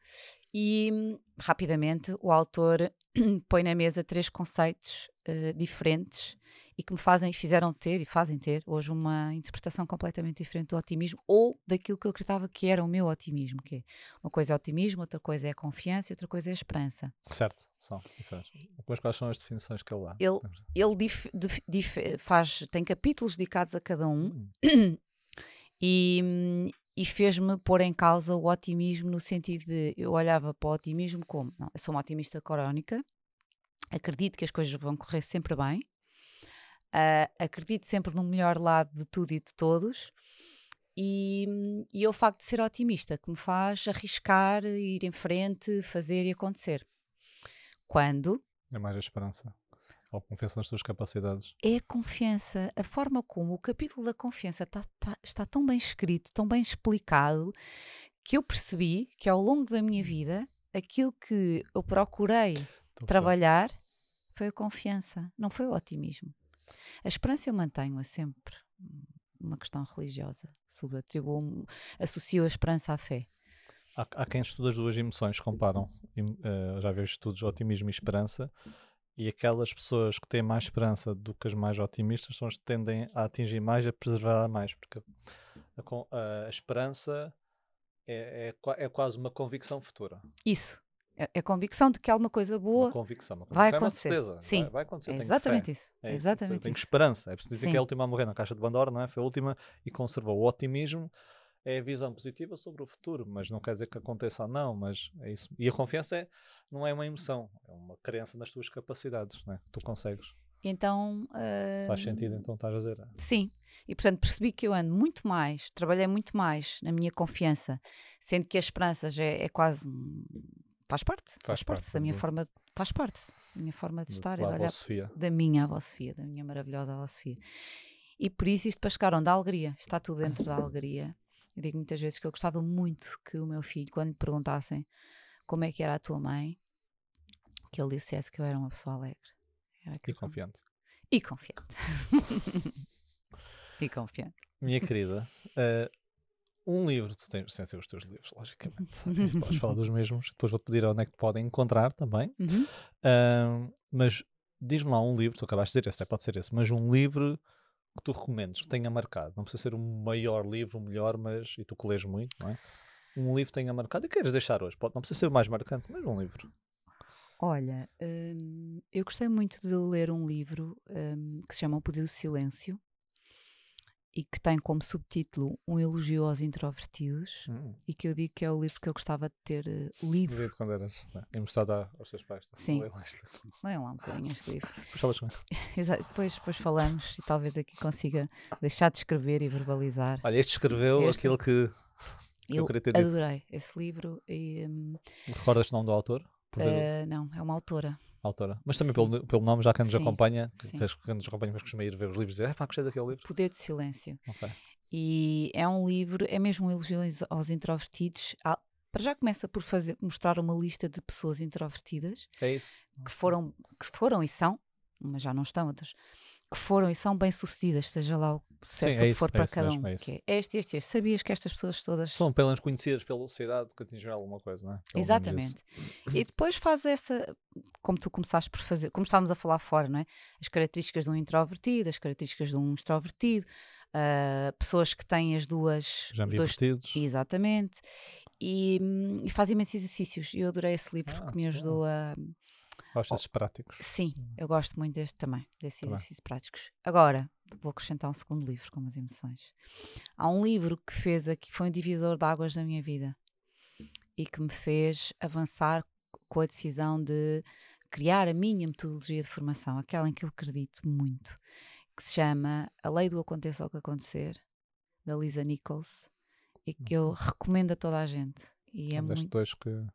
e, hum, rapidamente, o autor (clears throat) põe na mesa três conceitos uh, diferentes e que me fazem, fizeram ter e fazem ter hoje uma interpretação completamente diferente do otimismo ou daquilo que eu acreditava que era o meu otimismo, que é uma coisa é otimismo, outra coisa é confiança e outra coisa é esperança. Certo, são diferentes. Mas quais são as definições que ele dá? Ele, ele dif, dif, dif, faz, tem capítulos dedicados a cada um hum. (clears throat) e, hum, e fez-me pôr em causa o otimismo no sentido de eu olhava para o otimismo como não, eu sou uma otimista crónica, acredito que as coisas vão correr sempre bem, uh, acredito sempre no melhor lado de tudo e de todos. E, e é o facto de ser otimista que me faz arriscar, ir em frente, fazer e acontecer. Quando? É mais a esperança ou confiança nas suas capacidades? É a confiança, a forma como o capítulo da confiança está, está, está tão bem escrito, tão bem explicado, que eu percebi que ao longo da minha hum. vida aquilo que eu procurei trabalhar certo. foi a confiança, não foi o otimismo. A esperança eu mantenho-a sempre, uma questão religiosa, associo a esperança à fé. Há, quem estuda as duas emoções, comparam. Uhum. Eh, já vejo estudos otimismo e esperança e aquelas pessoas que têm mais esperança do que as mais otimistas são as que tendem a atingir mais a preservar mais, porque a, a, a esperança é, é, é, quase uma convicção futura. Isso. É, é, convicção de que alguma coisa boa uma convicção, uma convicção vai é acontecer. certeza. Sim. Vai, vai acontecer. É exatamente isso. É exatamente isso. Tenho esperança. É preciso dizer Sim. que é a última a morrer na caixa de Bandor, não é? Foi a última e conservou o otimismo é a visão positiva sobre o futuro, mas não quer dizer que aconteça ou não, mas é isso. E a confiança é, não é uma emoção, é uma crença nas tuas capacidades, né? que tu consegues. Então. Uh... Faz hum, sentido, então, estás a dizer. Sim. E, portanto, percebi que eu ando muito mais, trabalhei muito mais na minha confiança, sendo que as esperanças é, é quase. Faz parte. Faz, faz parte, parte, da minha forma. Faz parte da minha forma de, estar. Da, é olhar, Sofia. da minha avó Sofia, da minha maravilhosa avó Sofia. E por isso isto para chegar onde a alegria, está tudo dentro da alegria. Eu digo muitas vezes que eu gostava muito que o meu filho, quando lhe perguntassem como é que era a tua mãe, que ele dissesse que eu era uma pessoa alegre. Era e confiante. E confiante. (laughs) e confiante. Minha querida, uh, um livro, tu tens, sem ser os teus livros, logicamente, (laughs) podes falar dos mesmos, depois vou-te pedir onde é que te podem encontrar também, uhum. uh, mas diz-me lá um livro, tu acabaste de dizer esse, pode ser esse, mas um livro que tu recomendes, que tenha marcado? Não precisa ser o maior livro, o melhor, mas. E tu que lês muito, não é? Um livro tenha marcado e queiras deixar hoje? Pode, não precisa ser o mais marcante, mas um livro. Olha, hum, eu gostei muito de ler um livro hum, que se chama O Poder do Silêncio, e que tem como subtítulo Um Elogio aos Introvertidos hum. e que eu digo que é o livro que eu gostava de ter uh, lido. Lido quando eras é? E mostrado aos teus pais. Tá? Sim, é leiam lá um bocadinho este livro. Depois (laughs) falas com (laughs) Exato, depois, depois falamos e talvez aqui consiga deixar de escrever e verbalizar. Olha, este escreveu este... aquilo que, que eu, eu queria ter adorei dito. esse livro. E, um... Recordas o nome do autor? Uh, não, é uma autora autora. Mas também pelo, pelo, nome, já quem nos acompanha, Sim. quem nos acompanha, mas costuma ir ver os livros e dizer, é pá, gostei daquele livro. Poder de Silêncio. Okay. E é um livro, é mesmo um elogio aos introvertidos. Para já começa por fazer, mostrar uma lista de pessoas introvertidas. É isso. Que foram, que foram e são, mas já não estão outras, que foram e são bem-sucedidas, seja lá o sucesso Sim, é isso, que for é para cada mesmo, um. É que é este, este, este. Sabias que estas pessoas todas. São pelas conhecidas pela sociedade que atingiram alguma coisa, não é? Pelo Exatamente. E depois faz essa como tu começaste por fazer, começámos a falar fora, não é? As características de um introvertido, as características de um extrovertido, uh, pessoas que têm as duas. Já me dois, Exatamente. E, hum, e faz imensos exercícios. Eu adorei esse livro ah, que me ajudou a. gosto oh, desses práticos? Sim, uhum. eu gosto muito deste também, desses tá exercícios práticos. Agora, vou acrescentar um segundo livro, como as emoções. Há um livro que fez aqui, foi um divisor de águas na minha vida e que me fez avançar com a decisão de criar a minha metodologia de formação, aquela em que eu acredito muito, que se chama A Lei do Aconteça o que Acontecer, da Lisa Nichols, e que eu uhum. recomendo a toda a gente. E é, é um muito... que...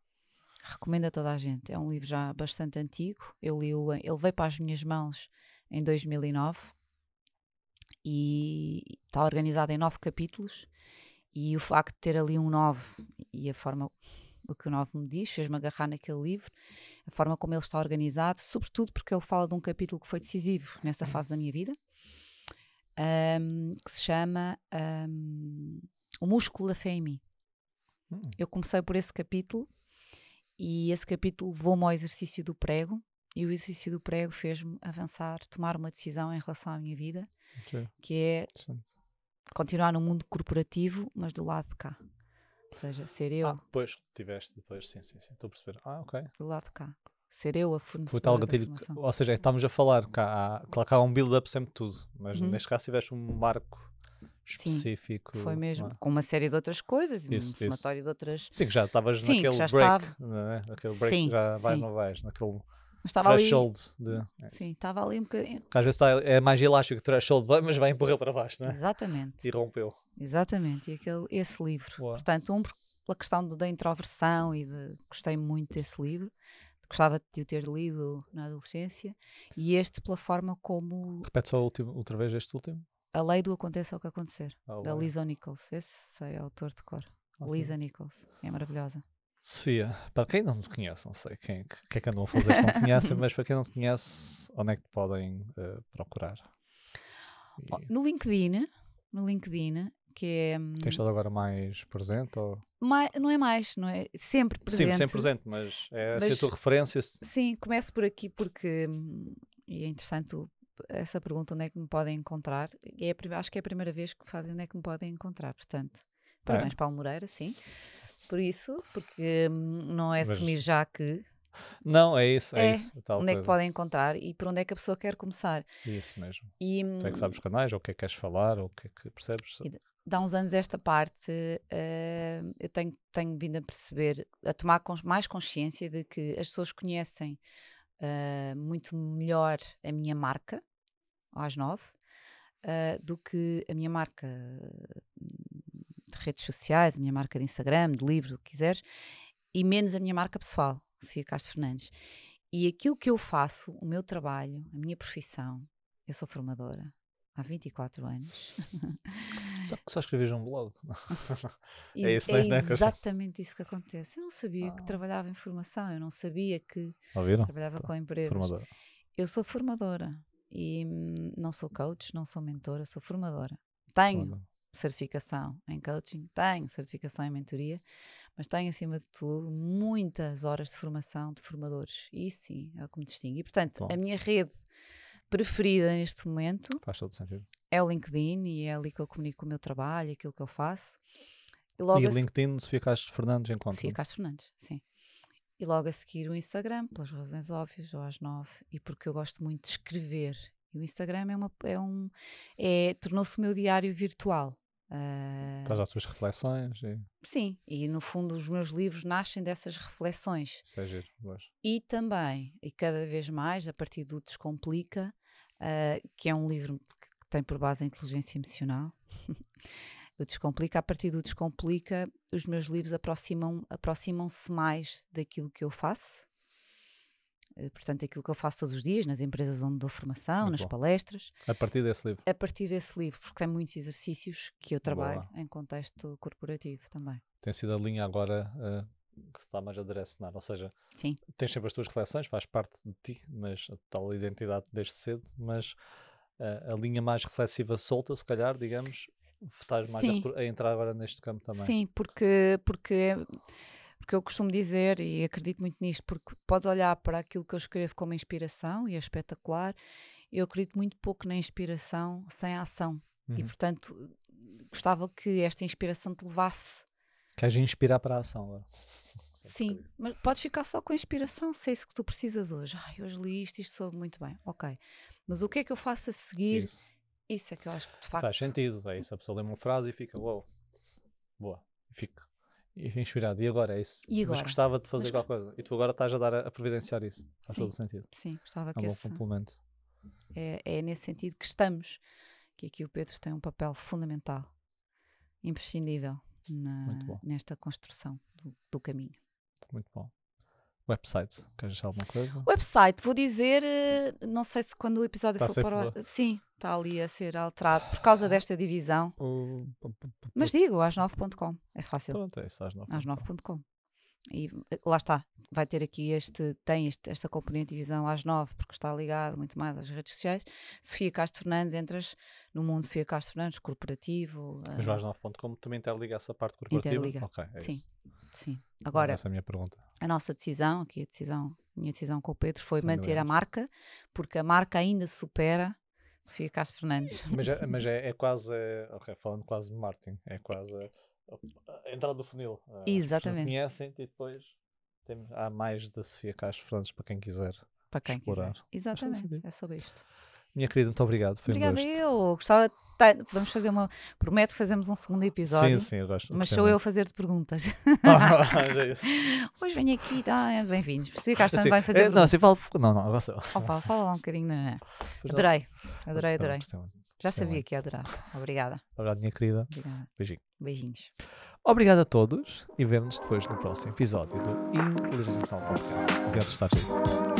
Recomendo a toda a gente. É um livro já bastante antigo. Eu li o... Ele veio para as minhas mãos em 2009 e está organizado em nove capítulos. E o facto de ter ali um nove e a forma o que o Novo me diz, fez-me agarrar naquele livro, a forma como ele está organizado, sobretudo porque ele fala de um capítulo que foi decisivo nessa fase da minha vida, um, que se chama um, O Músculo da Fé em Mim. Hum. Eu comecei por esse capítulo e esse capítulo levou-me ao exercício do prego e o exercício do prego fez-me avançar, tomar uma decisão em relação à minha vida, okay. que é continuar no mundo corporativo, mas do lado de cá. Ou seja, ser eu. Ah, pois, tiveste depois, sim, sim, sim. Estou a perceber. Ah, ok. Do lado cá. Ser eu a fornecer. Foi tal gatilho. Ou seja, estamos a falar cá. Há, claro que há um build-up sempre tudo, mas uhum. neste caso tiveste um marco específico. Sim, foi é? mesmo, com uma série de outras coisas, isso, um isso. somatório de outras. Sim, que já estavas naquele break, é? break sim, já vai sim. não vais, naquele mas estava threshold ali. De, é Sim, estava ali um bocadinho. Às vezes está, é mais elástico que threshold, mas vai empurrar para baixo, não é? Exatamente. E rompeu. Exatamente, e aquele, esse livro. Portanto, um pela questão do, da introversão e de, gostei muito desse livro. Gostava de o ter lido na adolescência. E este pela forma como. Repete só último, outra vez este último. A Lei do Aconteça o que Acontecer, oh, da Lisa Nichols. Esse sei, é autor de cor. Lisa Nichols. É maravilhosa. Sofia, para quem não nos conhece, não sei quem, é que é que andam a fazer se não (laughs) conhecem, mas para quem não te conhece, onde é que te podem uh, procurar? E... No LinkedIn, no LinkedIn, que é... Hum, Tens estado agora mais presente ou... Mais, não é mais, não é? Sempre presente. Sim, sempre presente, mas é assim mas, a tua referência. Sim, começo por aqui porque, hum, e é interessante essa pergunta, onde é que me podem encontrar? É a, acho que é a primeira vez que fazem onde é que me podem encontrar, portanto, é. parabéns é. para Moreira, sim por isso, porque hum, não é Mas... assumir já que. Não, é isso, é, é isso. onde coisa. é que podem encontrar e por onde é que a pessoa quer começar. Isso mesmo. E, tu é que hum, sabes canais, ou o que é que queres falar, ou o que é que percebes. Dá uns anos esta parte, uh, eu tenho, tenho vindo a perceber, a tomar mais consciência de que as pessoas conhecem uh, muito melhor a minha marca, às nove, uh, do que a minha marca redes sociais, a minha marca de Instagram, de livros, o que quiseres, e menos a minha marca pessoal, Sofia Castro Fernandes. E aquilo que eu faço, o meu trabalho, a minha profissão, eu sou formadora há 24 anos. Só escrevi só escreves um blog. (laughs) é isso, é, né? é exatamente isso que acontece. Eu não sabia ah. que trabalhava em formação, eu não sabia que Ouviram? trabalhava tá. com empresas. Formadora. Eu sou formadora e hum, não sou coach, não sou mentora, sou formadora. Tenho certificação em coaching, tenho certificação em mentoria, mas tenho, acima de tudo, muitas horas de formação de formadores. E sim, é o que me distingue. E, portanto, Bom. a minha rede preferida neste momento Faz todo sentido. é o LinkedIn e é ali que eu comunico o meu trabalho, aquilo que eu faço. E, logo e o LinkedIn, se... Sofia Castro Fernandes, encontra Sofia Castro Fernandes, sim. E logo a seguir o Instagram, pelas razões óbvias, ou às nove, e porque eu gosto muito de escrever e o Instagram é uma, é um, é, tornou-se o meu diário virtual. Uh, ah, Estás às tuas reflexões? E... Sim, e no fundo os meus livros nascem dessas reflexões. Seja. mas... É e também, e cada vez mais, a partir do Descomplica, uh, que é um livro que tem por base a inteligência emocional, (laughs) o Descomplica, a partir do Descomplica, os meus livros aproximam, aproximam-se mais daquilo que eu faço, eh, portanto, aquilo que eu faço todos os dias nas empresas onde dou formação, muito nas bom. palestras. A partir desse livro? A partir desse livro, porque tem muitos exercícios que eu trabalho em contexto corporativo também. Tem sido a linha agora uh, que está mais a direcionar, ou seja, Sim. tens sempre as tuas reflexões, faz parte de ti, mas a tal identidade desde cedo, mas uh, a linha mais reflexiva solta, se calhar, digamos, estás mais a, a, entrar agora neste campo também. Sim, porque... porque porque eu costumo dizer, e acredito muito nisto, porque podes olhar para aquilo que eu escrevo como inspiração, e é espetacular, eu acredito muito pouco na inspiração sem ação. Uhum. E, portanto, gostava que esta inspiração te levasse. Queres inspirar para a ação, (laughs) Sim, mas podes ficar só com a inspiração, sei é isso que tu precisas hoje. Ai, hoje li isto, isto soube muito bem. Ok. Mas o que é que eu faço a seguir? Isso, isso é que eu acho que de facto. Faz sentido, é isso. A pessoa lê uma frase e fica, uou, wow. boa. fica e inspirado. E agora é isso? E agora? Mas gostava de fazer Mas... qualquer coisa. E tu agora estás a dar a, a providenciar isso. Faz sim, todo o sentido. Sim, gostava é que um bom esse... complemento. É, é nesse sentido que estamos. Que aqui o Pedro tem um papel fundamental, imprescindível, na, nesta construção do, do caminho. Muito bom. Website, queres dizer alguma coisa? Website, vou dizer, eh, não sei se quando o episódio está for para. Sim, está ali a ser alterado por causa desta divisão. Mas digo, às 9.com, é fácil. Pronto, é isso, às 9.com. Às 9.com. E eh, lá está, vai ter aqui este, tem este, esta componente de visão às nove, porque está ligado muito mais às redes sociais. Sofia Castro Fernandes, entras no mundo Sofia Castro Fernandes, corporativo. Mas uh... às 9.com também interliga essa parte corporativa? Interliga. Ok, é Sim. Isso. Sim. Agora, essa é a minha pergunta. A nossa decisão, aqui a decisão, minha decisão com o Pedro foi manter a marca, porque a marca ainda supera Sofia Castro Fernandes. (laughs) Mas, é, mas é, é quase, é, falando quase de é quase a, a entrada do funil. Ah, Exatamente. conhecem e depois temos, há mais da Sofia Castro Fernandes para quem quiser para quem explorar. quiser. Exatamente, é sobre isto. Minha querida, muito obrigado. Foi Obrigada um gosto. eu. Gostava. vamos fazer uma. Prometo que fazemos um segundo episódio. Sim, sim, eu gosto. Mas sou eu a fazer-te perguntas. (laughs) (laughs) Ah, é isso. Hoje venho aqui, tá, bem-vindos. Percebi que assim, vai fazer. É, não, se fala. Não, não, agora Opa, fala lá um bocadinho. Não, é? Adorei, adorei, adorei. Já sabia que ia adorar. Obrigada. Obrigado, minha querida. Obrigada. Beijinho. Beijinhos. Obrigado a todos e vemos-nos depois no próximo episódio do Inteligência Emocional Podcast. Obrigado por estar aqui.